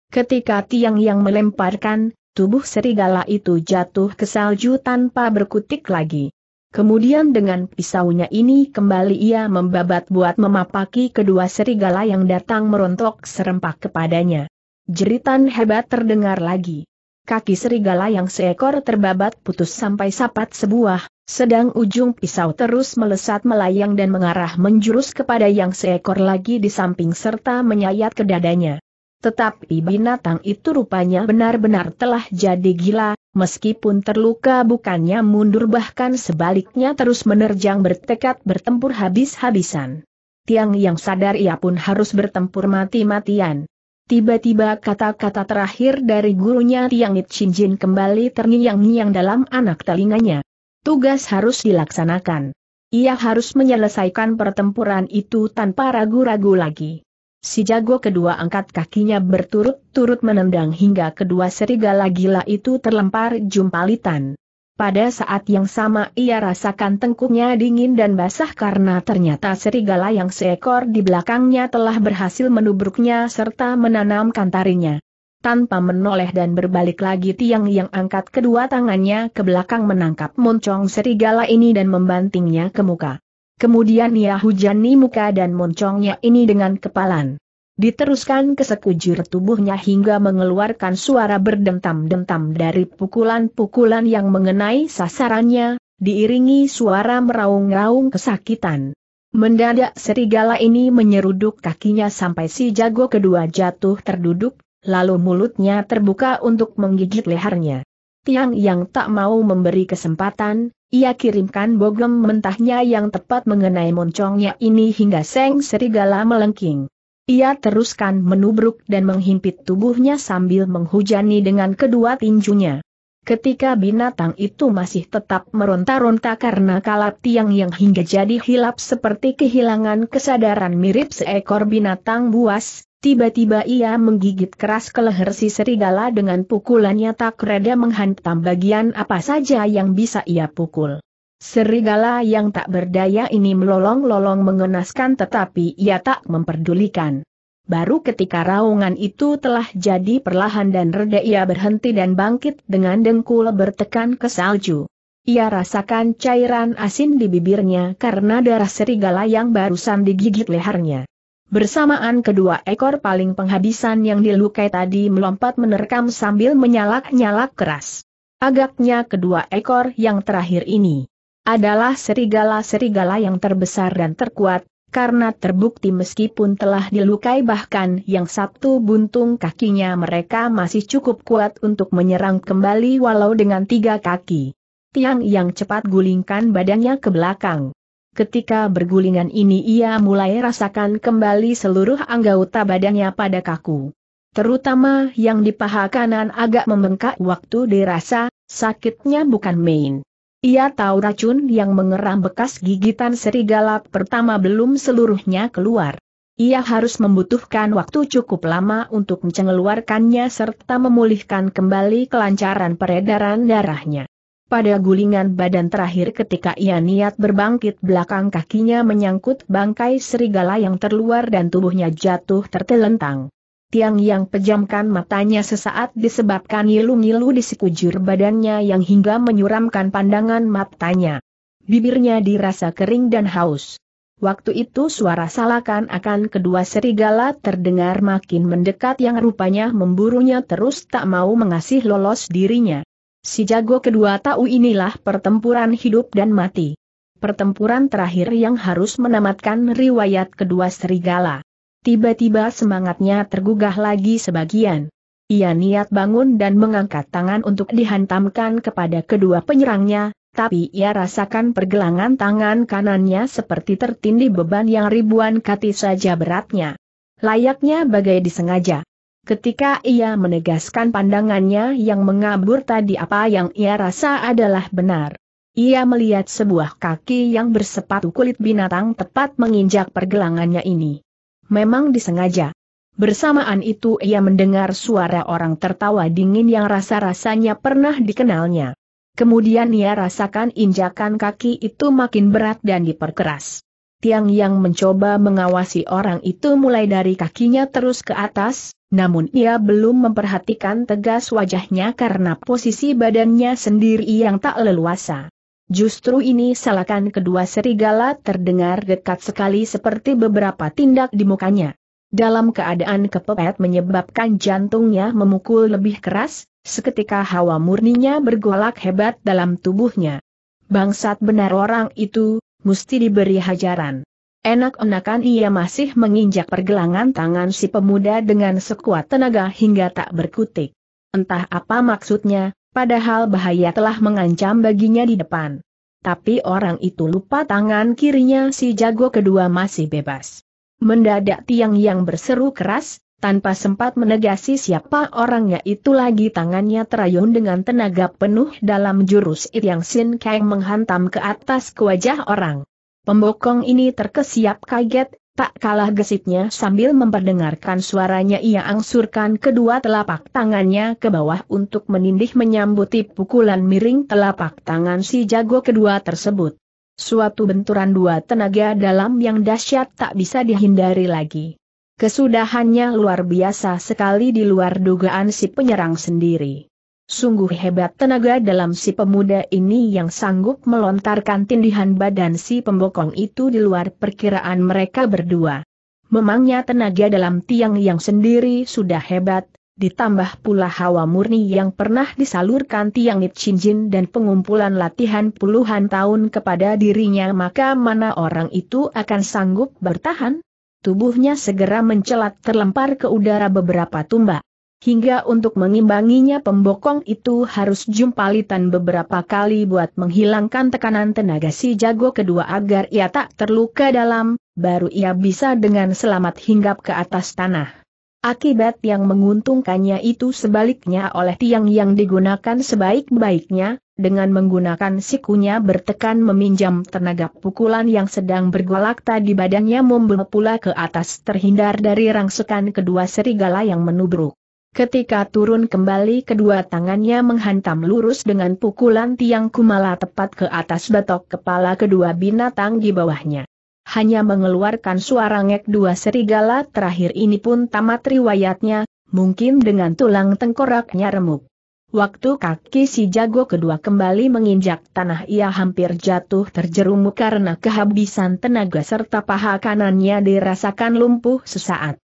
Speaker 1: Ketika tiang yang melemparkan, tubuh serigala itu jatuh ke salju tanpa berkutik lagi. Kemudian dengan pisaunya ini kembali ia membabat buat memapaki kedua serigala yang datang merontok serempak kepadanya. Jeritan hebat terdengar lagi. Kaki serigala yang seekor terbabat putus sampai sapat sebuah, sedang ujung pisau terus melesat melayang dan mengarah menjurus kepada yang seekor lagi di samping serta menyayat ke dadanya. Tetapi binatang itu rupanya benar-benar telah jadi gila, meskipun terluka bukannya mundur bahkan sebaliknya terus menerjang bertekad bertempur habis-habisan. Tiang yang sadar ia pun harus bertempur mati-matian. Tiba-tiba kata-kata terakhir dari gurunya Tiang Itchinjin kembali terngiang-ngiang dalam anak telinganya. Tugas harus dilaksanakan. Ia harus menyelesaikan pertempuran itu tanpa ragu-ragu lagi si jago kedua angkat kakinya berturut-turut menendang hingga kedua serigala gila itu terlempar jumpalitan. Pada saat yang sama ia rasakan tengkuknya dingin dan basah karena ternyata serigala yang seekor di belakangnya telah berhasil menubruknya serta menanamkan tarinya. Tanpa menoleh dan berbalik lagi tiang yang angkat kedua tangannya ke belakang menangkap moncong serigala ini dan membantingnya ke muka. Kemudian ia hujani muka dan moncongnya ini dengan kepalan. Diteruskan ke sekujur tubuhnya hingga mengeluarkan suara berdentam-dentam dari pukulan-pukulan yang mengenai sasarannya, diiringi suara meraung-raung kesakitan. Mendadak serigala ini menyeruduk kakinya sampai si jago kedua jatuh terduduk, lalu mulutnya terbuka untuk menggigit lehernya. Tiang yang tak mau memberi kesempatan, ia kirimkan bogem mentahnya yang tepat mengenai moncongnya ini hingga seng serigala melengking. Ia teruskan menubruk dan menghimpit tubuhnya sambil menghujani dengan kedua tinjunya. Ketika binatang itu masih tetap meronta-ronta karena kalap tiang yang hingga jadi hilap seperti kehilangan kesadaran mirip seekor binatang buas, Tiba-tiba ia menggigit keras ke leher si serigala dengan pukulannya tak reda menghantam bagian apa saja yang bisa ia pukul. Serigala yang tak berdaya ini melolong-lolong mengenaskan tetapi ia tak memperdulikan. Baru ketika raungan itu telah jadi perlahan dan reda ia berhenti dan bangkit dengan dengkul bertekan ke salju. Ia rasakan cairan asin di bibirnya karena darah serigala yang barusan digigit lehernya. Bersamaan kedua ekor paling penghabisan yang dilukai tadi melompat menerkam sambil menyalak-nyalak keras. Agaknya kedua ekor yang terakhir ini adalah serigala-serigala yang terbesar dan terkuat, karena terbukti meskipun telah dilukai bahkan yang satu buntung kakinya mereka masih cukup kuat untuk menyerang kembali walau dengan tiga kaki. Tiang yang cepat gulingkan badannya ke belakang. Ketika bergulingan ini ia mulai rasakan kembali seluruh anggota badannya pada kaku. Terutama yang di paha kanan agak membengkak waktu dirasa, sakitnya bukan main. Ia tahu racun yang mengeram bekas gigitan serigala pertama belum seluruhnya keluar. Ia harus membutuhkan waktu cukup lama untuk mengeluarkannya serta memulihkan kembali kelancaran peredaran darahnya. Pada gulingan badan terakhir ketika ia niat berbangkit belakang kakinya menyangkut bangkai serigala yang terluar dan tubuhnya jatuh tertelentang. Tiang yang pejamkan matanya sesaat disebabkan ngilu-ngilu di sekujur badannya yang hingga menyuramkan pandangan matanya. Bibirnya dirasa kering dan haus. Waktu itu suara salakan akan kedua serigala terdengar makin mendekat yang rupanya memburunya terus tak mau mengasih lolos dirinya. Si jago kedua tahu inilah pertempuran hidup dan mati. Pertempuran terakhir yang harus menamatkan riwayat kedua serigala. Tiba-tiba semangatnya tergugah lagi sebagian. Ia niat bangun dan mengangkat tangan untuk dihantamkan kepada kedua penyerangnya, tapi ia rasakan pergelangan tangan kanannya seperti tertindih beban yang ribuan kati saja beratnya. Layaknya bagai disengaja. Ketika ia menegaskan pandangannya yang mengabur tadi apa yang ia rasa adalah benar. Ia melihat sebuah kaki yang bersepatu kulit binatang tepat menginjak pergelangannya ini. Memang disengaja. Bersamaan itu ia mendengar suara orang tertawa dingin yang rasa-rasanya pernah dikenalnya. Kemudian ia rasakan injakan kaki itu makin berat dan diperkeras. Tiang yang mencoba mengawasi orang itu mulai dari kakinya terus ke atas, namun ia belum memperhatikan tegas wajahnya karena posisi badannya sendiri yang tak leluasa. Justru ini salahkan kedua serigala terdengar dekat sekali seperti beberapa tindak di mukanya. Dalam keadaan kepepet menyebabkan jantungnya memukul lebih keras, seketika hawa murninya bergolak hebat dalam tubuhnya. Bangsat benar orang itu, mesti diberi hajaran. Enak-enakan ia masih menginjak pergelangan tangan si pemuda dengan sekuat tenaga hingga tak berkutik. Entah apa maksudnya, padahal bahaya telah mengancam baginya di depan. Tapi orang itu lupa tangan kirinya si jago kedua masih bebas. Mendadak tiang yang berseru keras, tanpa sempat menegasi siapa orangnya itu lagi tangannya terayun dengan tenaga penuh dalam jurus It Yang Sin Kang menghantam ke atas ke wajah orang. Pembokong ini terkesiap kaget, tak kalah gesitnya sambil memperdengarkan suaranya ia angsurkan kedua telapak tangannya ke bawah untuk menindih menyambuti pukulan miring telapak tangan si jago kedua tersebut. Suatu benturan dua tenaga dalam yang dahsyat tak bisa dihindari lagi. Kesudahannya luar biasa sekali di luar dugaan si penyerang sendiri. Sungguh hebat tenaga dalam si pemuda ini yang sanggup melontarkan tindihan badan si pembokong itu di luar perkiraan mereka berdua. Memangnya tenaga dalam tiang yang sendiri sudah hebat, ditambah pula hawa murni yang pernah disalurkan tiang Nipchinjin dan pengumpulan latihan puluhan tahun kepada dirinya maka mana orang itu akan sanggup bertahan? Tubuhnya segera mencelat terlempar ke udara beberapa tumbak. Hingga untuk mengimbanginya pembokong itu harus jumpalitan beberapa kali buat menghilangkan tekanan tenaga si jago kedua agar ia tak terluka dalam, baru ia bisa dengan selamat hinggap ke atas tanah. Akibat yang menguntungkannya itu sebaliknya oleh tiang yang digunakan sebaik-baiknya, dengan menggunakan sikunya bertekan meminjam tenaga pukulan yang sedang bergolak tadi badannya membel pula ke atas terhindar dari rangsukan kedua serigala yang menubruk. Ketika turun kembali kedua tangannya menghantam lurus dengan pukulan tiang kumala tepat ke atas batok kepala kedua binatang di bawahnya. Hanya mengeluarkan suara ngek dua serigala terakhir ini pun tamat riwayatnya, mungkin dengan tulang tengkoraknya remuk. Waktu kaki si jago kedua kembali menginjak tanah ia hampir jatuh terjerumuk karena kehabisan tenaga serta paha kanannya dirasakan lumpuh sesaat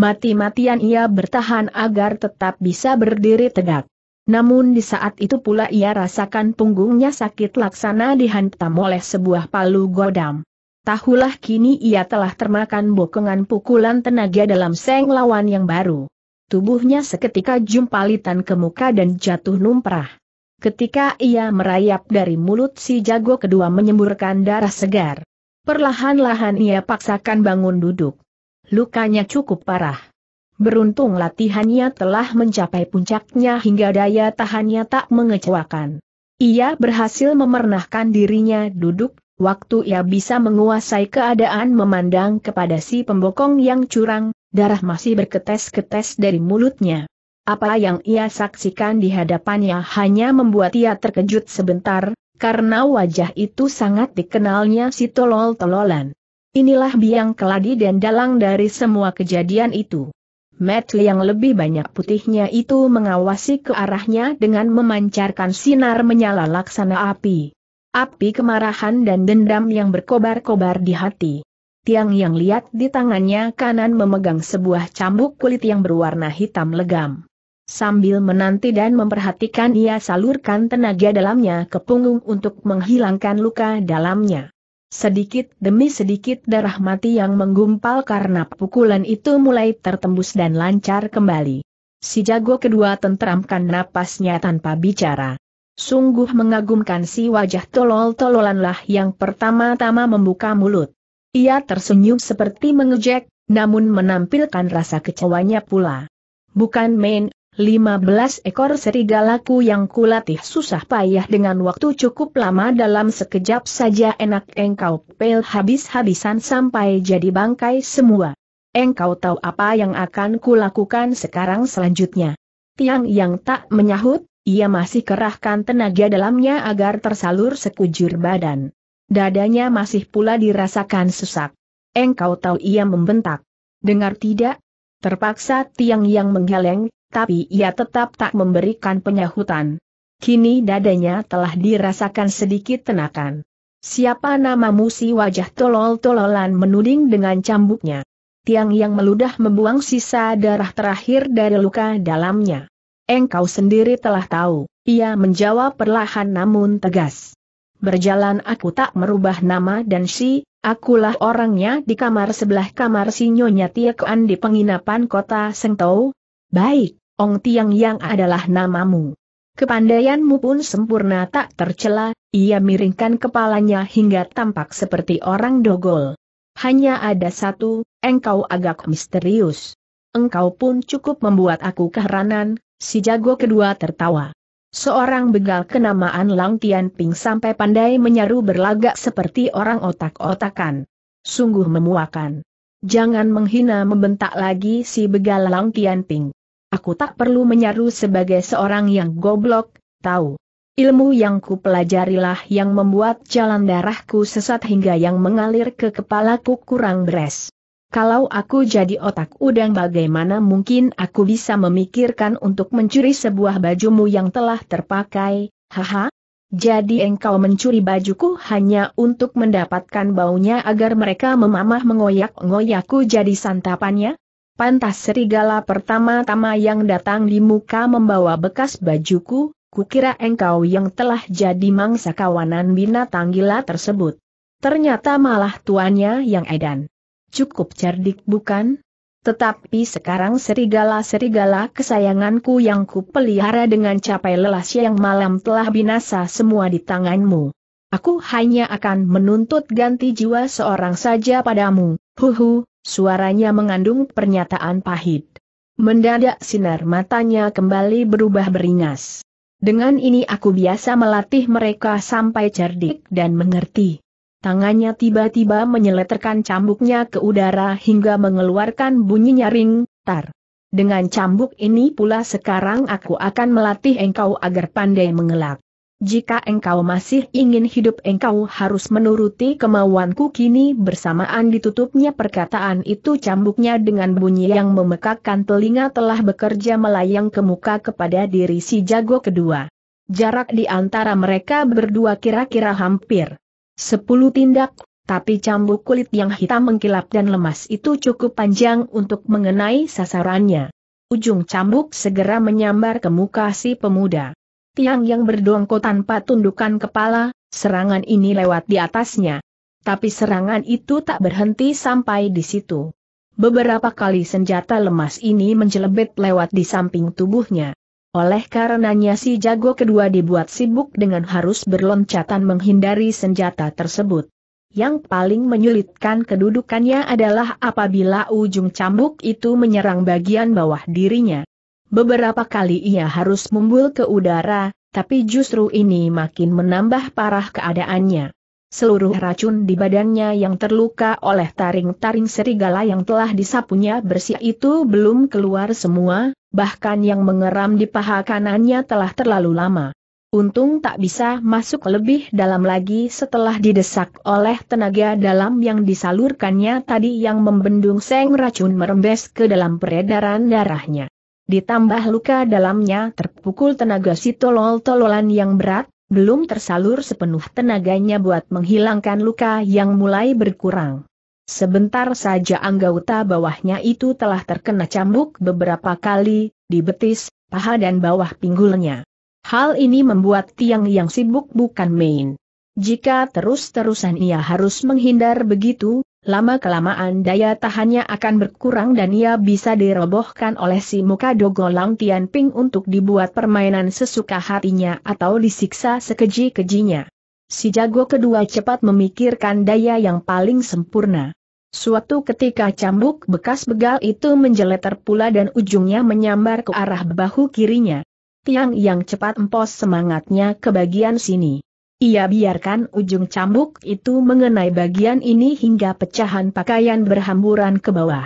Speaker 1: mati-matian ia bertahan agar tetap bisa berdiri tegak. Namun di saat itu pula ia rasakan punggungnya sakit laksana dihantam oleh sebuah palu godam. Tahulah kini ia telah termakan bokongan pukulan tenaga dalam seng lawan yang baru. Tubuhnya seketika jumpalitan ke muka dan jatuh numprah. Ketika ia merayap dari mulut si jago kedua menyemburkan darah segar. Perlahan-lahan ia paksakan bangun duduk lukanya cukup parah. Beruntung latihannya telah mencapai puncaknya hingga daya tahannya tak mengecewakan. Ia berhasil memernahkan dirinya duduk, waktu ia bisa menguasai keadaan memandang kepada si pembokong yang curang, darah masih berketes-ketes dari mulutnya. Apa yang ia saksikan di hadapannya hanya membuat ia terkejut sebentar, karena wajah itu sangat dikenalnya si tolol-tololan. Inilah biang keladi dan dalang dari semua kejadian itu. Matt yang lebih banyak putihnya itu mengawasi ke arahnya dengan memancarkan sinar menyala laksana api. Api kemarahan dan dendam yang berkobar-kobar di hati. Tiang yang lihat di tangannya kanan memegang sebuah cambuk kulit yang berwarna hitam legam. Sambil menanti dan memperhatikan ia salurkan tenaga dalamnya ke punggung untuk menghilangkan luka dalamnya. Sedikit demi sedikit darah mati yang menggumpal karena pukulan itu mulai tertembus dan lancar kembali. Si jago kedua tentramkan napasnya tanpa bicara. Sungguh mengagumkan si wajah tolol-tololanlah yang pertama-tama membuka mulut. Ia tersenyum seperti mengejek, namun menampilkan rasa kecewanya pula. Bukan main, 15 ekor serigalaku yang kulatih susah payah dengan waktu cukup lama dalam sekejap saja enak engkau pel habis-habisan sampai jadi bangkai semua. Engkau tahu apa yang akan kulakukan sekarang selanjutnya. Tiang yang tak menyahut, ia masih kerahkan tenaga dalamnya agar tersalur sekujur badan. Dadanya masih pula dirasakan sesak. Engkau tahu ia membentak. Dengar tidak? Terpaksa tiang yang menggeleng, tapi ia tetap tak memberikan penyahutan. Kini dadanya telah dirasakan sedikit tenakan. Siapa namamu si wajah tolol-tololan menuding dengan cambuknya. Tiang yang meludah membuang sisa darah terakhir dari luka dalamnya. Engkau sendiri telah tahu, ia menjawab perlahan namun tegas. Berjalan aku tak merubah nama dan si, akulah orangnya di kamar sebelah kamar si Nyonya Tiekuan di penginapan kota Sengtou, Baik, Ong Tiang Yang adalah namamu. Kepandaianmu pun sempurna tak tercela, ia miringkan kepalanya hingga tampak seperti orang dogol. Hanya ada satu, engkau agak misterius. Engkau pun cukup membuat aku keheranan, si jago kedua tertawa. Seorang begal kenamaan Lang Tian Ping sampai pandai menyaru berlagak seperti orang otak-otakan. Sungguh memuakan. Jangan menghina membentak lagi si begal Lang Tian Ping. Aku tak perlu menyaru sebagai seorang yang goblok, tahu. Ilmu yang ku pelajarilah yang membuat jalan darahku sesat hingga yang mengalir ke kepalaku kurang beres. Kalau aku jadi otak udang bagaimana mungkin aku bisa memikirkan untuk mencuri sebuah bajumu yang telah terpakai, haha? Jadi engkau mencuri bajuku hanya untuk mendapatkan baunya agar mereka memamah mengoyak-ngoyakku jadi santapannya? Pantas serigala pertama-tama yang datang di muka membawa bekas bajuku, kukira engkau yang telah jadi mangsa kawanan binatang gila tersebut. Ternyata malah tuannya yang edan. Cukup cerdik bukan? Tetapi sekarang serigala-serigala kesayanganku yang kupelihara dengan capai lelah siang malam telah binasa semua di tanganmu. Aku hanya akan menuntut ganti jiwa seorang saja padamu, huhu, suaranya mengandung pernyataan pahit. Mendadak sinar matanya kembali berubah beringas. Dengan ini aku biasa melatih mereka sampai cerdik dan mengerti. Tangannya tiba-tiba menyeleterkan cambuknya ke udara hingga mengeluarkan bunyi nyaring, tar. Dengan cambuk ini pula sekarang aku akan melatih engkau agar pandai mengelak. Jika engkau masih ingin hidup engkau harus menuruti kemauanku kini bersamaan ditutupnya perkataan itu cambuknya dengan bunyi yang memekakkan telinga telah bekerja melayang ke muka kepada diri si jago kedua. Jarak di antara mereka berdua kira-kira hampir sepuluh tindak, tapi cambuk kulit yang hitam mengkilap dan lemas itu cukup panjang untuk mengenai sasarannya. Ujung cambuk segera menyambar ke muka si pemuda tiang yang berdongko tanpa tundukan kepala, serangan ini lewat di atasnya. Tapi serangan itu tak berhenti sampai di situ. Beberapa kali senjata lemas ini menjelebet lewat di samping tubuhnya. Oleh karenanya si jago kedua dibuat sibuk dengan harus berloncatan menghindari senjata tersebut. Yang paling menyulitkan kedudukannya adalah apabila ujung cambuk itu menyerang bagian bawah dirinya. Beberapa kali ia harus membul ke udara, tapi justru ini makin menambah parah keadaannya. Seluruh racun di badannya yang terluka oleh taring-taring serigala yang telah disapunya bersih itu belum keluar semua, bahkan yang mengeram di paha kanannya telah terlalu lama. Untung tak bisa masuk lebih dalam lagi setelah didesak oleh tenaga dalam yang disalurkannya tadi yang membendung seng racun merembes ke dalam peredaran darahnya ditambah luka dalamnya terpukul tenaga si tolol-tololan yang berat, belum tersalur sepenuh tenaganya buat menghilangkan luka yang mulai berkurang. Sebentar saja anggota bawahnya itu telah terkena cambuk beberapa kali, di betis, paha dan bawah pinggulnya. Hal ini membuat tiang yang sibuk bukan main. Jika terus-terusan ia harus menghindar begitu, Lama-kelamaan daya tahannya akan berkurang dan ia bisa dirobohkan oleh si muka dogo Tian Ping untuk dibuat permainan sesuka hatinya atau disiksa sekeji-kejinya. Si jago kedua cepat memikirkan daya yang paling sempurna. Suatu ketika cambuk bekas begal itu menjeleter pula dan ujungnya menyambar ke arah bahu kirinya. Tiang yang cepat empos semangatnya ke bagian sini. Ia biarkan ujung cambuk itu mengenai bagian ini hingga pecahan pakaian berhamburan ke bawah.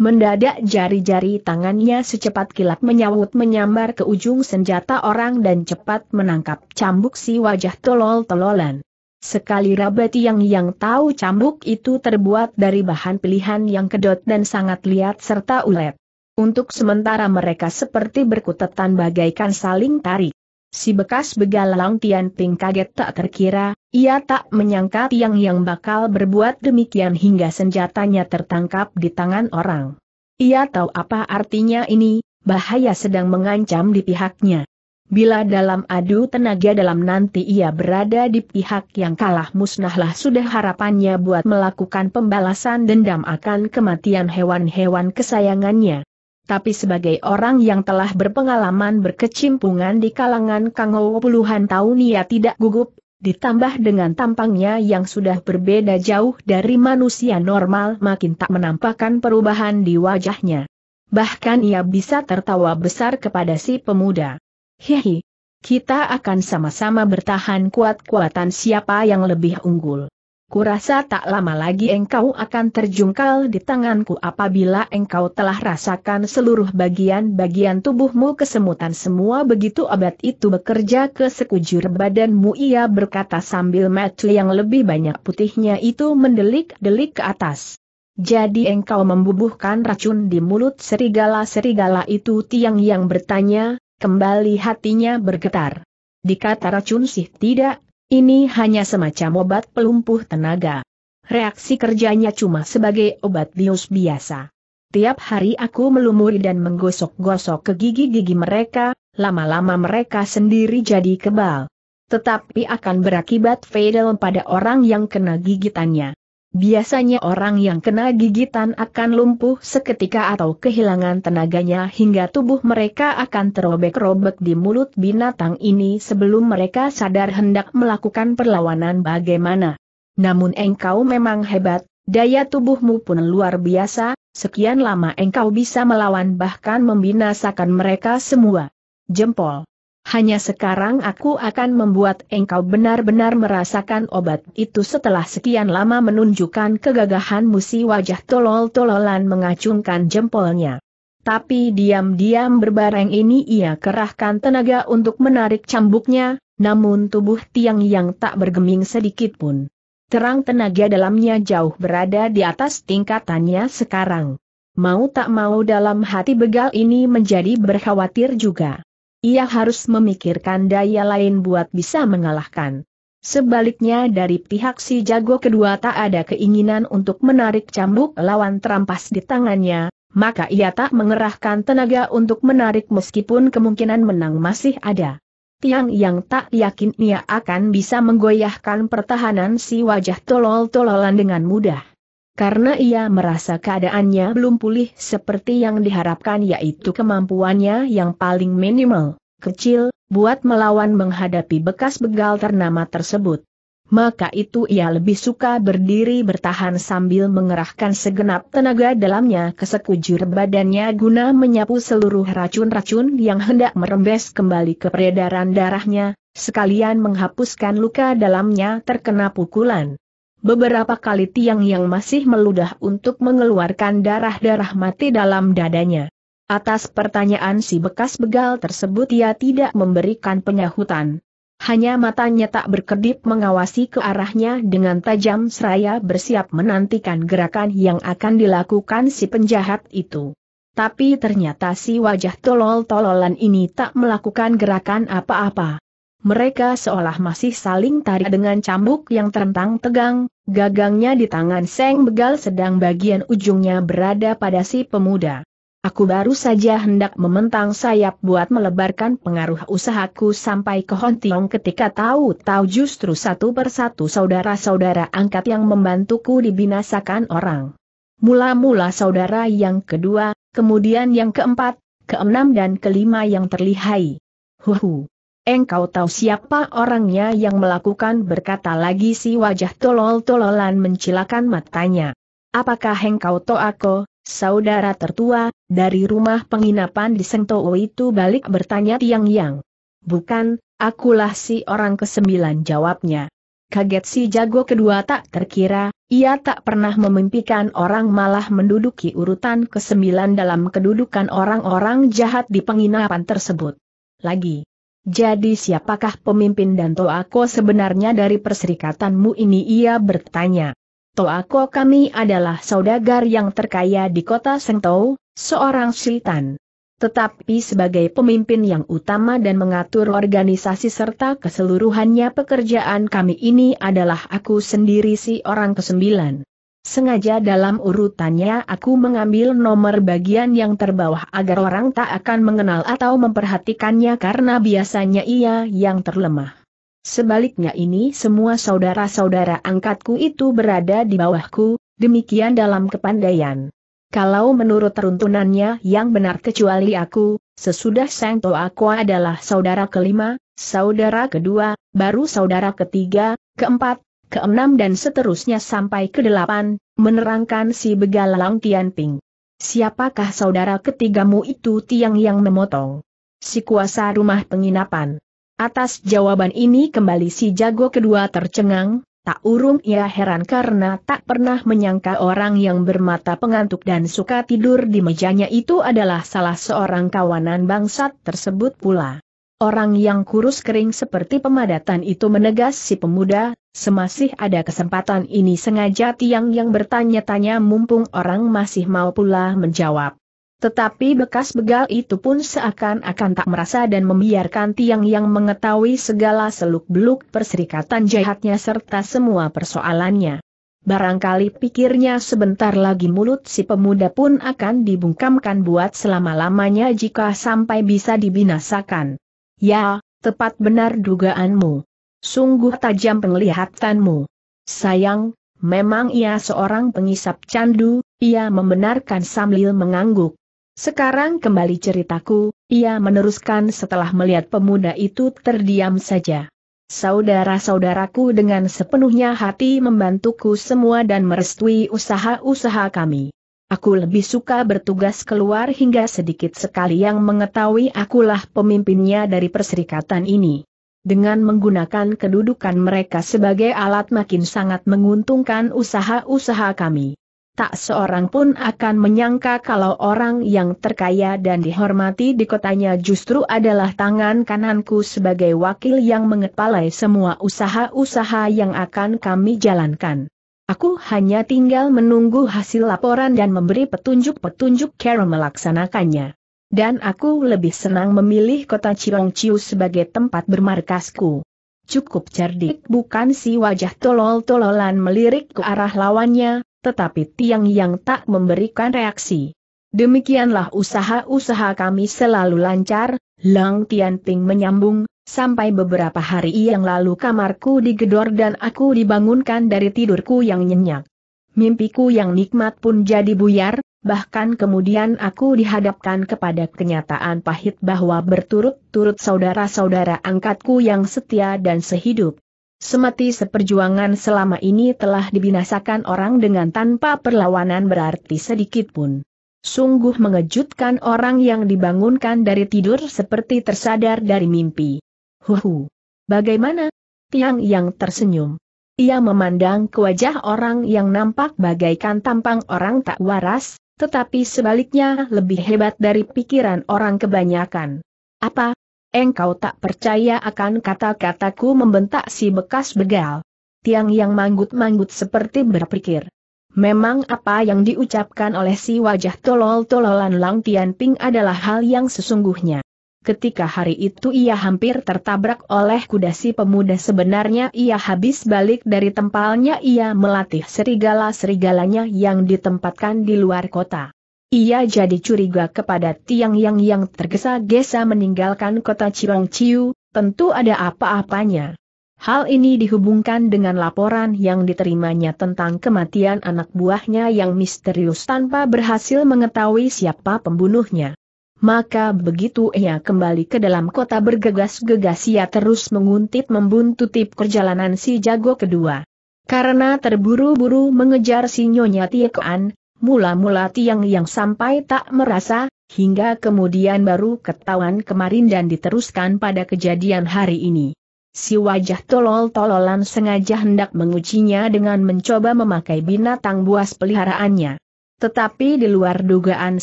Speaker 1: Mendadak jari-jari tangannya secepat kilat menyawut menyambar ke ujung senjata orang dan cepat menangkap cambuk si wajah tolol-tololan. Sekali Rabati yang yang tahu cambuk itu terbuat dari bahan pilihan yang kedot dan sangat liat serta ulet. Untuk sementara mereka seperti berkutetan bagaikan saling tarik. Si bekas begalang Tian Ping kaget tak terkira, ia tak menyangka Tiang yang bakal berbuat demikian hingga senjatanya tertangkap di tangan orang. Ia tahu apa artinya ini, bahaya sedang mengancam di pihaknya. Bila dalam adu tenaga dalam nanti ia berada di pihak yang kalah musnahlah sudah harapannya buat melakukan pembalasan dendam akan kematian hewan-hewan kesayangannya. Tapi sebagai orang yang telah berpengalaman berkecimpungan di kalangan Kangou puluhan tahun ia tidak gugup, ditambah dengan tampangnya yang sudah berbeda jauh dari manusia normal makin tak menampakkan perubahan di wajahnya. Bahkan ia bisa tertawa besar kepada si pemuda. Hihi, kita akan sama-sama bertahan kuat-kuatan siapa yang lebih unggul. Kurasa tak lama lagi engkau akan terjungkal di tanganku apabila engkau telah rasakan seluruh bagian-bagian tubuhmu kesemutan semua begitu abad itu bekerja ke sekujur badanmu ia berkata sambil metel yang lebih banyak putihnya itu mendelik-delik ke atas. Jadi engkau membubuhkan racun di mulut serigala-serigala itu tiang yang bertanya, kembali hatinya bergetar. Dikata racun sih tidak, ini hanya semacam obat pelumpuh tenaga. Reaksi kerjanya cuma sebagai obat bius biasa. Tiap hari aku melumuri dan menggosok-gosok ke gigi-gigi mereka, lama-lama mereka sendiri jadi kebal. Tetapi akan berakibat fatal pada orang yang kena gigitannya. Biasanya orang yang kena gigitan akan lumpuh seketika atau kehilangan tenaganya hingga tubuh mereka akan terobek-robek di mulut binatang ini sebelum mereka sadar hendak melakukan perlawanan bagaimana. Namun engkau memang hebat, daya tubuhmu pun luar biasa, sekian lama engkau bisa melawan bahkan membinasakan mereka semua. Jempol hanya sekarang aku akan membuat engkau benar-benar merasakan obat itu setelah sekian lama menunjukkan kegagahan musi wajah tolol-tololan mengacungkan jempolnya. Tapi diam-diam berbareng ini ia kerahkan tenaga untuk menarik cambuknya, namun tubuh tiang yang tak bergeming sedikit pun. Terang tenaga dalamnya jauh berada di atas tingkatannya sekarang. Mau tak mau dalam hati begal ini menjadi berkhawatir juga. Ia harus memikirkan daya lain buat bisa mengalahkan. Sebaliknya dari pihak si jago kedua tak ada keinginan untuk menarik cambuk lawan terampas di tangannya, maka ia tak mengerahkan tenaga untuk menarik meskipun kemungkinan menang masih ada. Tiang yang tak yakin ia akan bisa menggoyahkan pertahanan si wajah tolol-tololan dengan mudah karena ia merasa keadaannya belum pulih seperti yang diharapkan yaitu kemampuannya yang paling minimal, kecil, buat melawan menghadapi bekas begal ternama tersebut. Maka itu ia lebih suka berdiri bertahan sambil mengerahkan segenap tenaga dalamnya ke sekujur badannya guna menyapu seluruh racun-racun yang hendak merembes kembali ke peredaran darahnya, sekalian menghapuskan luka dalamnya terkena pukulan. Beberapa kali tiang yang masih meludah untuk mengeluarkan darah-darah mati dalam dadanya. Atas pertanyaan si bekas begal tersebut ia tidak memberikan penyahutan. Hanya matanya tak berkedip mengawasi ke arahnya dengan tajam seraya bersiap menantikan gerakan yang akan dilakukan si penjahat itu. Tapi ternyata si wajah tolol-tololan ini tak melakukan gerakan apa-apa mereka seolah masih saling tarik dengan cambuk yang terentang tegang, gagangnya di tangan Seng Begal sedang bagian ujungnya berada pada si pemuda. Aku baru saja hendak mementang sayap buat melebarkan pengaruh usahaku sampai ke Hontiong ketika tahu-tahu justru satu persatu saudara-saudara angkat yang membantuku dibinasakan orang. Mula-mula saudara yang kedua, kemudian yang keempat, keenam dan kelima yang terlihai. Huhu. Engkau tahu siapa orangnya yang melakukan berkata lagi si wajah tolol-tololan mencilakan matanya. Apakah engkau tahu aku, saudara tertua, dari rumah penginapan di Sengtou itu balik bertanya Tiang Yang. Bukan, akulah si orang kesembilan jawabnya. Kaget si jago kedua tak terkira, ia tak pernah memimpikan orang malah menduduki urutan kesembilan dalam kedudukan orang-orang jahat di penginapan tersebut. Lagi, jadi siapakah pemimpin dan Toako sebenarnya dari perserikatanmu ini ia bertanya. Toako kami adalah saudagar yang terkaya di kota Sengtou, seorang sultan. Tetapi sebagai pemimpin yang utama dan mengatur organisasi serta keseluruhannya pekerjaan kami ini adalah aku sendiri si orang kesembilan. Sengaja dalam urutannya aku mengambil nomor bagian yang terbawah agar orang tak akan mengenal atau memperhatikannya karena biasanya ia yang terlemah. Sebaliknya ini semua saudara-saudara angkatku itu berada di bawahku, demikian dalam kepandaian. Kalau menurut runtunannya yang benar kecuali aku, sesudah Sang aku adalah saudara kelima, saudara kedua, baru saudara ketiga, keempat, ke-6 dan seterusnya sampai ke 8 menerangkan si begal Begalang Tianping. Siapakah saudara ketigamu itu tiang yang memotong? Si kuasa rumah penginapan. Atas jawaban ini kembali si jago kedua tercengang, tak urung ia heran karena tak pernah menyangka orang yang bermata pengantuk dan suka tidur di mejanya itu adalah salah seorang kawanan bangsat tersebut pula. Orang yang kurus kering seperti pemadatan itu menegas si pemuda, Semasih ada kesempatan ini sengaja tiang yang bertanya-tanya mumpung orang masih mau pula menjawab. Tetapi bekas begal itu pun seakan-akan tak merasa dan membiarkan tiang yang mengetahui segala seluk-beluk perserikatan jahatnya serta semua persoalannya. Barangkali pikirnya sebentar lagi mulut si pemuda pun akan dibungkamkan buat selama-lamanya jika sampai bisa dibinasakan. Ya, tepat benar dugaanmu. Sungguh tajam penglihatanmu. Sayang, memang ia seorang pengisap candu, ia membenarkan sambil mengangguk. Sekarang kembali ceritaku, ia meneruskan setelah melihat pemuda itu terdiam saja. Saudara-saudaraku dengan sepenuhnya hati membantuku semua dan merestui usaha-usaha kami. Aku lebih suka bertugas keluar hingga sedikit sekali yang mengetahui akulah pemimpinnya dari perserikatan ini. Dengan menggunakan kedudukan mereka sebagai alat makin sangat menguntungkan usaha-usaha kami. Tak seorang pun akan menyangka kalau orang yang terkaya dan dihormati di kotanya justru adalah tangan kananku sebagai wakil yang mengepalai semua usaha-usaha yang akan kami jalankan. Aku hanya tinggal menunggu hasil laporan dan memberi petunjuk-petunjuk cara melaksanakannya dan aku lebih senang memilih kota Ciu sebagai tempat bermarkasku. Cukup cerdik bukan si wajah tolol-tololan melirik ke arah lawannya, tetapi tiang yang tak memberikan reaksi. Demikianlah usaha-usaha kami selalu lancar, Lang Tianping menyambung, Sampai beberapa hari yang lalu kamarku digedor dan aku dibangunkan dari tidurku yang nyenyak. Mimpiku yang nikmat pun jadi buyar, bahkan kemudian aku dihadapkan kepada kenyataan pahit bahwa berturut-turut saudara-saudara angkatku yang setia dan sehidup. Semati seperjuangan selama ini telah dibinasakan orang dengan tanpa perlawanan berarti sedikit pun. Sungguh mengejutkan orang yang dibangunkan dari tidur seperti tersadar dari mimpi. Huhu. Bagaimana? Tiang yang tersenyum. Ia memandang ke wajah orang yang nampak bagaikan tampang orang tak waras, tetapi sebaliknya lebih hebat dari pikiran orang kebanyakan. Apa? Engkau tak percaya akan kata-kataku membentak si bekas begal. Tiang yang manggut-manggut seperti berpikir. Memang apa yang diucapkan oleh si wajah tolol-tololan Lang Tian Ping adalah hal yang sesungguhnya ketika hari itu ia hampir tertabrak oleh kuda si pemuda sebenarnya ia habis balik dari tempalnya ia melatih serigala-serigalanya yang ditempatkan di luar kota. Ia jadi curiga kepada Tiang Yang yang tergesa-gesa meninggalkan kota Ciu, tentu ada apa-apanya. Hal ini dihubungkan dengan laporan yang diterimanya tentang kematian anak buahnya yang misterius tanpa berhasil mengetahui siapa pembunuhnya. Maka begitu ia kembali ke dalam kota bergegas-gegas ia terus menguntit membuntuti perjalanan si jago kedua. Karena terburu-buru mengejar si Nyonya Tiekoan, mula-mula tiang yang sampai tak merasa, hingga kemudian baru ketahuan kemarin dan diteruskan pada kejadian hari ini. Si wajah tolol-tololan sengaja hendak mengucinya dengan mencoba memakai binatang buas peliharaannya. Tetapi di luar dugaan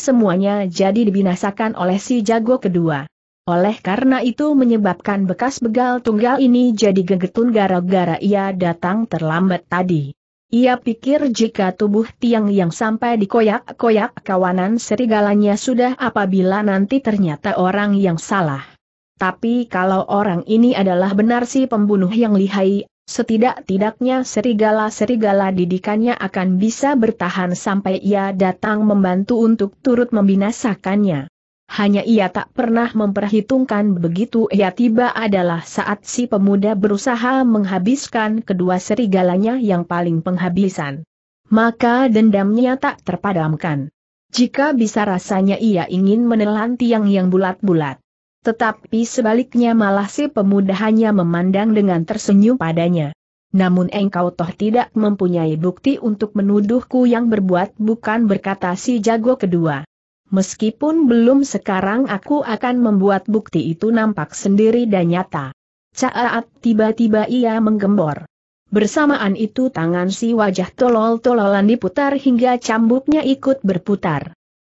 Speaker 1: semuanya jadi dibinasakan oleh si jago kedua. Oleh karena itu menyebabkan bekas begal tunggal ini jadi gegetun gara-gara ia datang terlambat tadi. Ia pikir jika tubuh tiang yang sampai dikoyak-koyak kawanan serigalanya sudah apabila nanti ternyata orang yang salah. Tapi kalau orang ini adalah benar si pembunuh yang lihai Setidak-tidaknya serigala-serigala didikannya akan bisa bertahan sampai ia datang membantu untuk turut membinasakannya. Hanya ia tak pernah memperhitungkan begitu ia tiba adalah saat si pemuda berusaha menghabiskan kedua serigalanya yang paling penghabisan. Maka dendamnya tak terpadamkan. Jika bisa rasanya ia ingin menelan tiang yang bulat-bulat. Tetapi sebaliknya malah si pemuda hanya memandang dengan tersenyum padanya. Namun engkau toh tidak mempunyai bukti untuk menuduhku yang berbuat bukan berkata si jago kedua. Meskipun belum sekarang aku akan membuat bukti itu nampak sendiri dan nyata. Caat tiba-tiba ia menggembor. Bersamaan itu tangan si wajah tolol-tololan diputar hingga cambuknya ikut berputar.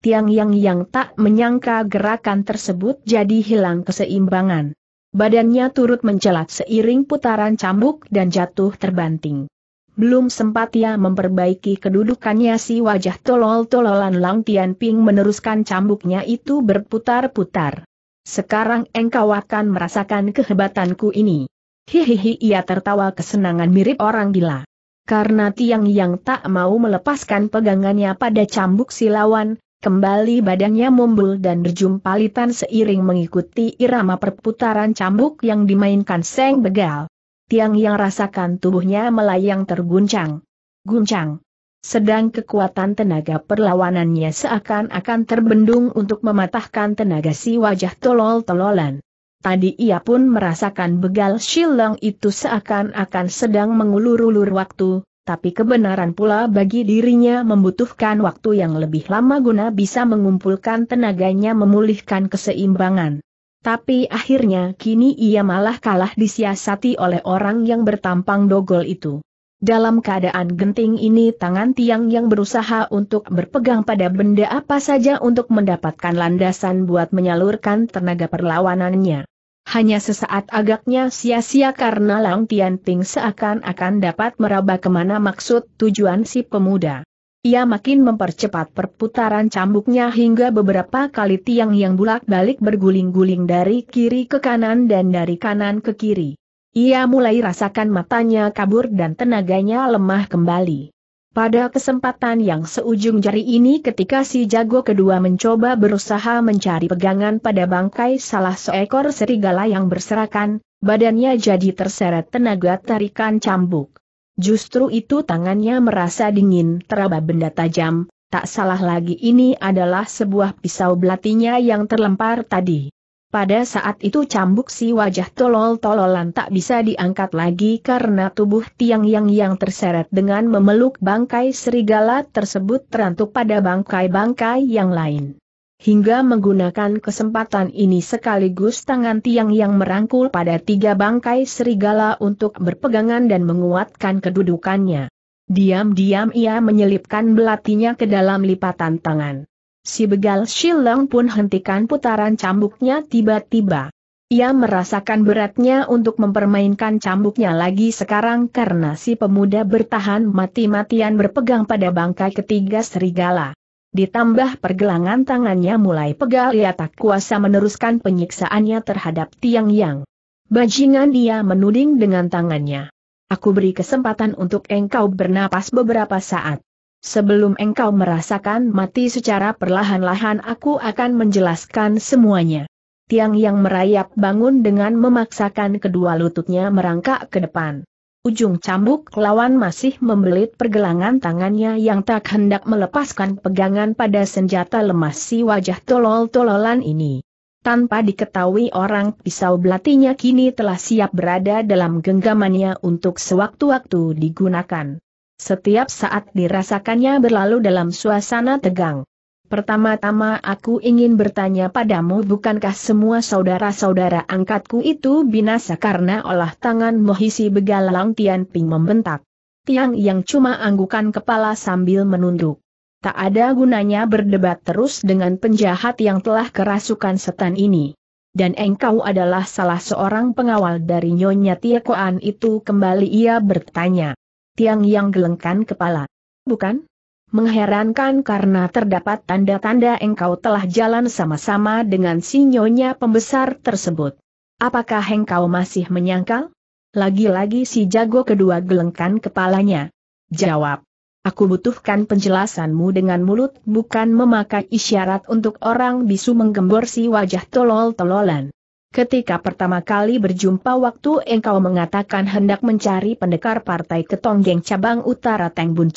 Speaker 1: Tiang Yang yang tak menyangka gerakan tersebut jadi hilang keseimbangan. Badannya turut mencelat seiring putaran cambuk dan jatuh terbanting. Belum sempat ia memperbaiki kedudukannya si wajah tolol-tololan Lang Tian Ping meneruskan cambuknya itu berputar-putar. Sekarang engkau akan merasakan kehebatanku ini. Hihihi ia tertawa kesenangan mirip orang gila. Karena tiang yang tak mau melepaskan pegangannya pada cambuk silawan, Kembali badannya mumbul dan berjumpalitan seiring mengikuti irama perputaran cambuk yang dimainkan Seng Begal. Tiang yang rasakan tubuhnya melayang terguncang. Guncang. Sedang kekuatan tenaga perlawanannya seakan-akan terbendung untuk mematahkan tenaga si wajah tolol-tololan. Tadi ia pun merasakan begal Shilang itu seakan-akan sedang mengulur-ulur waktu, tapi kebenaran pula bagi dirinya membutuhkan waktu yang lebih lama guna bisa mengumpulkan tenaganya memulihkan keseimbangan. Tapi akhirnya kini ia malah kalah disiasati oleh orang yang bertampang dogol itu. Dalam keadaan genting ini tangan tiang yang berusaha untuk berpegang pada benda apa saja untuk mendapatkan landasan buat menyalurkan tenaga perlawanannya hanya sesaat agaknya sia-sia karena Lang Tian seakan-akan dapat meraba kemana maksud tujuan si pemuda. Ia makin mempercepat perputaran cambuknya hingga beberapa kali tiang yang bulak-balik berguling-guling dari kiri ke kanan dan dari kanan ke kiri. Ia mulai rasakan matanya kabur dan tenaganya lemah kembali. Pada kesempatan yang seujung jari ini ketika si jago kedua mencoba berusaha mencari pegangan pada bangkai salah seekor serigala yang berserakan, badannya jadi terseret tenaga tarikan cambuk. Justru itu tangannya merasa dingin teraba benda tajam, tak salah lagi ini adalah sebuah pisau belatinya yang terlempar tadi. Pada saat itu cambuk si wajah tolol-tololan tak bisa diangkat lagi karena tubuh tiang yang yang terseret dengan memeluk bangkai serigala tersebut terantuk pada bangkai-bangkai yang lain. Hingga menggunakan kesempatan ini sekaligus tangan tiang yang merangkul pada tiga bangkai serigala untuk berpegangan dan menguatkan kedudukannya. Diam-diam ia menyelipkan belatinya ke dalam lipatan tangan. Si begal Shilong pun hentikan putaran cambuknya tiba-tiba. Ia merasakan beratnya untuk mempermainkan cambuknya lagi sekarang karena si pemuda bertahan mati-matian berpegang pada bangkai ketiga serigala. Ditambah pergelangan tangannya mulai pegal ia tak kuasa meneruskan penyiksaannya terhadap Tiang Yang. Bajingan dia menuding dengan tangannya. Aku beri kesempatan untuk engkau bernapas beberapa saat. Sebelum engkau merasakan mati secara perlahan-lahan aku akan menjelaskan semuanya. Tiang yang merayap bangun dengan memaksakan kedua lututnya merangkak ke depan. Ujung cambuk lawan masih membelit pergelangan tangannya yang tak hendak melepaskan pegangan pada senjata lemas si wajah tolol-tololan ini. Tanpa diketahui orang pisau belatinya kini telah siap berada dalam genggamannya untuk sewaktu-waktu digunakan. Setiap saat dirasakannya berlalu dalam suasana tegang. Pertama-tama aku ingin bertanya padamu bukankah semua saudara-saudara angkatku itu binasa karena olah tangan Mohisi Begalang Tian Ping membentak. Tiang yang cuma anggukan kepala sambil menunduk. Tak ada gunanya berdebat terus dengan penjahat yang telah kerasukan setan ini. Dan engkau adalah salah seorang pengawal dari Nyonya Tiekoan itu kembali ia bertanya. Tiang yang gelengkan kepala. Bukan? Mengherankan karena terdapat tanda-tanda engkau telah jalan sama-sama dengan sinyonya pembesar tersebut. Apakah engkau masih menyangkal? Lagi-lagi si jago kedua gelengkan kepalanya. Jawab. Aku butuhkan penjelasanmu dengan mulut bukan memakai isyarat untuk orang bisu menggembor si wajah tolol-tololan. Ketika pertama kali berjumpa waktu engkau mengatakan hendak mencari pendekar partai ketonggeng cabang utara Teng Bun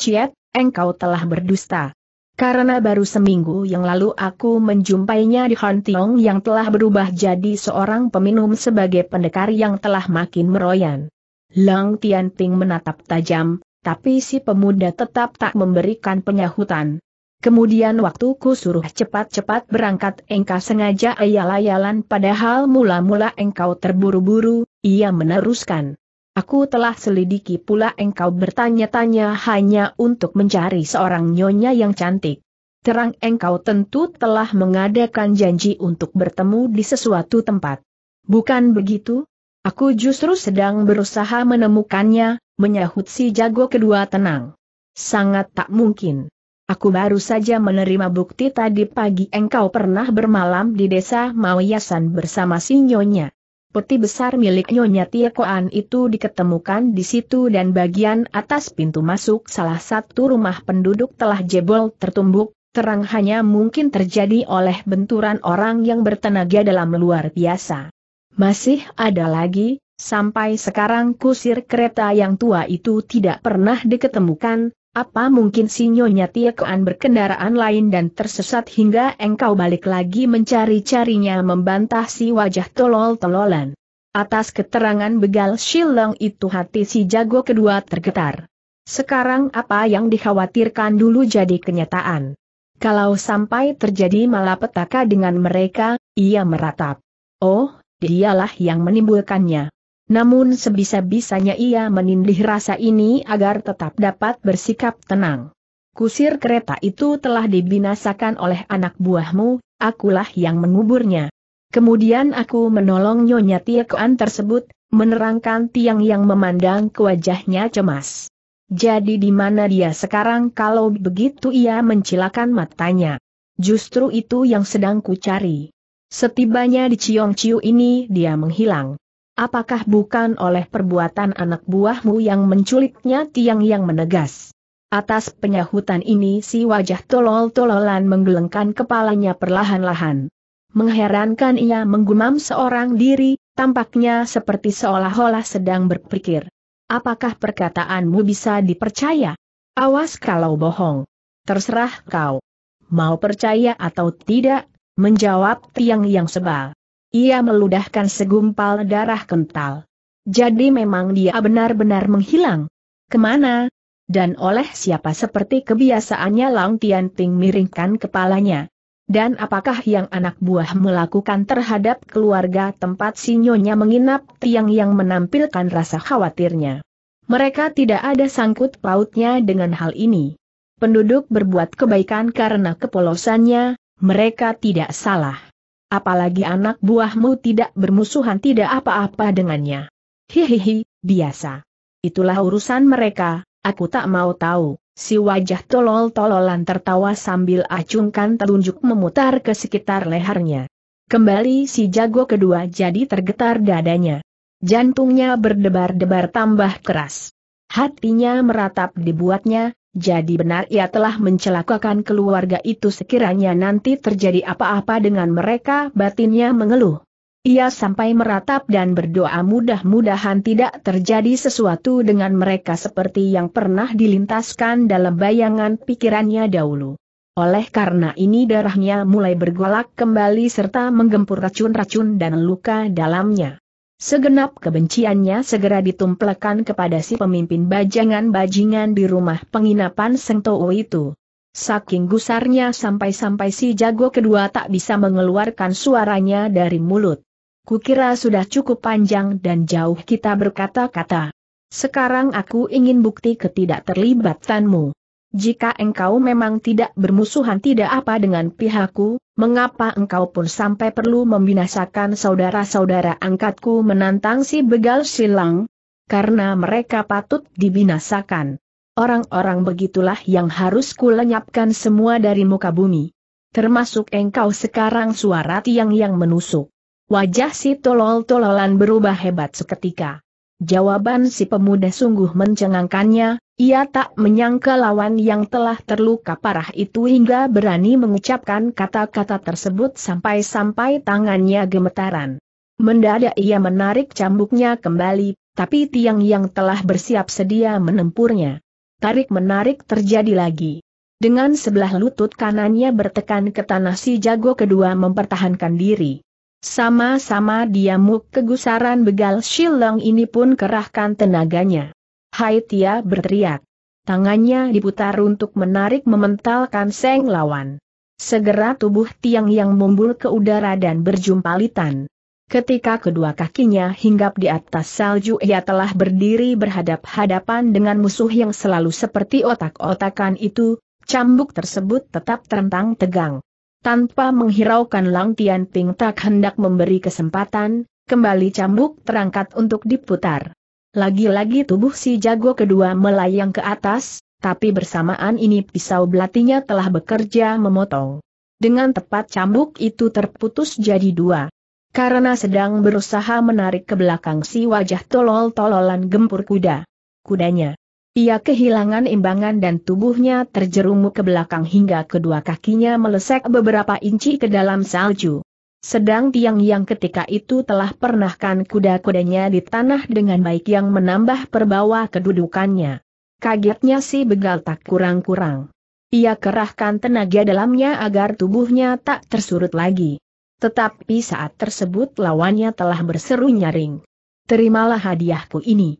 Speaker 1: engkau telah berdusta. Karena baru seminggu yang lalu aku menjumpainya di Han Tiong yang telah berubah jadi seorang peminum sebagai pendekar yang telah makin meroyan. Lang Tian menatap tajam, tapi si pemuda tetap tak memberikan penyahutan. Kemudian waktuku suruh cepat-cepat berangkat engkau sengaja ayal-ayalan padahal mula-mula engkau terburu-buru, ia meneruskan. Aku telah selidiki pula engkau bertanya-tanya hanya untuk mencari seorang nyonya yang cantik. Terang engkau tentu telah mengadakan janji untuk bertemu di sesuatu tempat. Bukan begitu? Aku justru sedang berusaha menemukannya, menyahut si jago kedua tenang. Sangat tak mungkin. Aku baru saja menerima bukti tadi pagi engkau pernah bermalam di desa Mawiyasan bersama si Nyonya. Peti besar milik Nyonya Tiekoan itu diketemukan di situ dan bagian atas pintu masuk salah satu rumah penduduk telah jebol tertumbuk, terang hanya mungkin terjadi oleh benturan orang yang bertenaga dalam luar biasa. Masih ada lagi, sampai sekarang kusir kereta yang tua itu tidak pernah diketemukan, apa mungkin si Nyonya Tiekoan berkendaraan lain dan tersesat hingga engkau balik lagi mencari-carinya membantah si wajah tolol-tololan. Atas keterangan begal Shilong itu hati si jago kedua tergetar. Sekarang apa yang dikhawatirkan dulu jadi kenyataan. Kalau sampai terjadi malapetaka dengan mereka, ia meratap. Oh, dialah yang menimbulkannya. Namun sebisa-bisanya ia menindih rasa ini agar tetap dapat bersikap tenang. Kusir kereta itu telah dibinasakan oleh anak buahmu, akulah yang menguburnya. Kemudian aku menolong Nyonya Tiekoan tersebut, menerangkan tiang yang memandang ke wajahnya cemas. Jadi di mana dia sekarang kalau begitu ia mencilakan matanya. Justru itu yang sedang kucari. Setibanya di Ciong Ciu ini dia menghilang. Apakah bukan oleh perbuatan anak buahmu yang menculiknya tiang yang menegas? Atas penyahutan ini si wajah tolol-tololan menggelengkan kepalanya perlahan-lahan. Mengherankan ia menggumam seorang diri, tampaknya seperti seolah-olah sedang berpikir. Apakah perkataanmu bisa dipercaya? Awas kalau bohong. Terserah kau. Mau percaya atau tidak, menjawab tiang yang sebal. Ia meludahkan segumpal darah kental. Jadi memang dia benar-benar menghilang. Kemana? Dan oleh siapa seperti kebiasaannya Lang Ting miringkan kepalanya. Dan apakah yang anak buah melakukan terhadap keluarga tempat sinyonya menginap tiang yang menampilkan rasa khawatirnya. Mereka tidak ada sangkut pautnya dengan hal ini. Penduduk berbuat kebaikan karena kepolosannya, mereka tidak salah apalagi anak buahmu tidak bermusuhan tidak apa-apa dengannya. Hihihi, biasa. Itulah urusan mereka, aku tak mau tahu. Si wajah tolol-tololan tertawa sambil acungkan telunjuk memutar ke sekitar lehernya. Kembali si jago kedua jadi tergetar dadanya. Jantungnya berdebar-debar tambah keras. Hatinya meratap dibuatnya, jadi benar ia telah mencelakakan keluarga itu sekiranya nanti terjadi apa-apa dengan mereka batinnya mengeluh. Ia sampai meratap dan berdoa mudah-mudahan tidak terjadi sesuatu dengan mereka seperti yang pernah dilintaskan dalam bayangan pikirannya dahulu. Oleh karena ini darahnya mulai bergolak kembali serta menggempur racun-racun dan luka dalamnya. Segenap kebenciannya segera ditumplekan kepada si pemimpin bajangan-bajingan di rumah penginapan Sengtoo itu. Saking gusarnya sampai-sampai si jago kedua tak bisa mengeluarkan suaranya dari mulut. Kukira sudah cukup panjang dan jauh kita berkata-kata. Sekarang aku ingin bukti ketidakterlibatanmu. Jika engkau memang tidak bermusuhan tidak apa dengan pihakku, mengapa engkau pun sampai perlu membinasakan saudara-saudara angkatku menantang si begal silang? Karena mereka patut dibinasakan. Orang-orang begitulah yang harus kulenyapkan semua dari muka bumi. Termasuk engkau sekarang suara tiang yang menusuk. Wajah si tolol-tololan berubah hebat seketika. Jawaban si pemuda sungguh mencengangkannya, ia tak menyangka lawan yang telah terluka parah itu hingga berani mengucapkan kata-kata tersebut sampai-sampai tangannya gemetaran. Mendadak ia menarik cambuknya kembali, tapi tiang yang telah bersiap sedia menempurnya. Tarik-menarik terjadi lagi. Dengan sebelah lutut kanannya bertekan ke tanah si jago kedua mempertahankan diri. Sama-sama diamuk kegusaran begal Shilong ini pun kerahkan tenaganya. Hai Tia berteriak. Tangannya diputar untuk menarik mementalkan seng lawan. Segera tubuh tiang yang mumbul ke udara dan berjumpa litan. Ketika kedua kakinya hinggap di atas salju ia telah berdiri berhadap-hadapan dengan musuh yang selalu seperti otak-otakan itu, cambuk tersebut tetap terentang tegang tanpa menghiraukan Lang Tian Ting tak hendak memberi kesempatan, kembali cambuk terangkat untuk diputar. Lagi-lagi tubuh si jago kedua melayang ke atas, tapi bersamaan ini pisau belatinya telah bekerja memotong. Dengan tepat cambuk itu terputus jadi dua. Karena sedang berusaha menarik ke belakang si wajah tolol-tololan gempur kuda. Kudanya ia kehilangan imbangan dan tubuhnya terjerumuk ke belakang hingga kedua kakinya melesek beberapa inci ke dalam salju. Sedang tiang yang ketika itu telah pernahkan kuda-kudanya di tanah dengan baik yang menambah perbawa kedudukannya. Kagetnya si begal tak kurang-kurang. Ia kerahkan tenaga dalamnya agar tubuhnya tak tersurut lagi. Tetapi saat tersebut lawannya telah berseru nyaring. Terimalah hadiahku ini.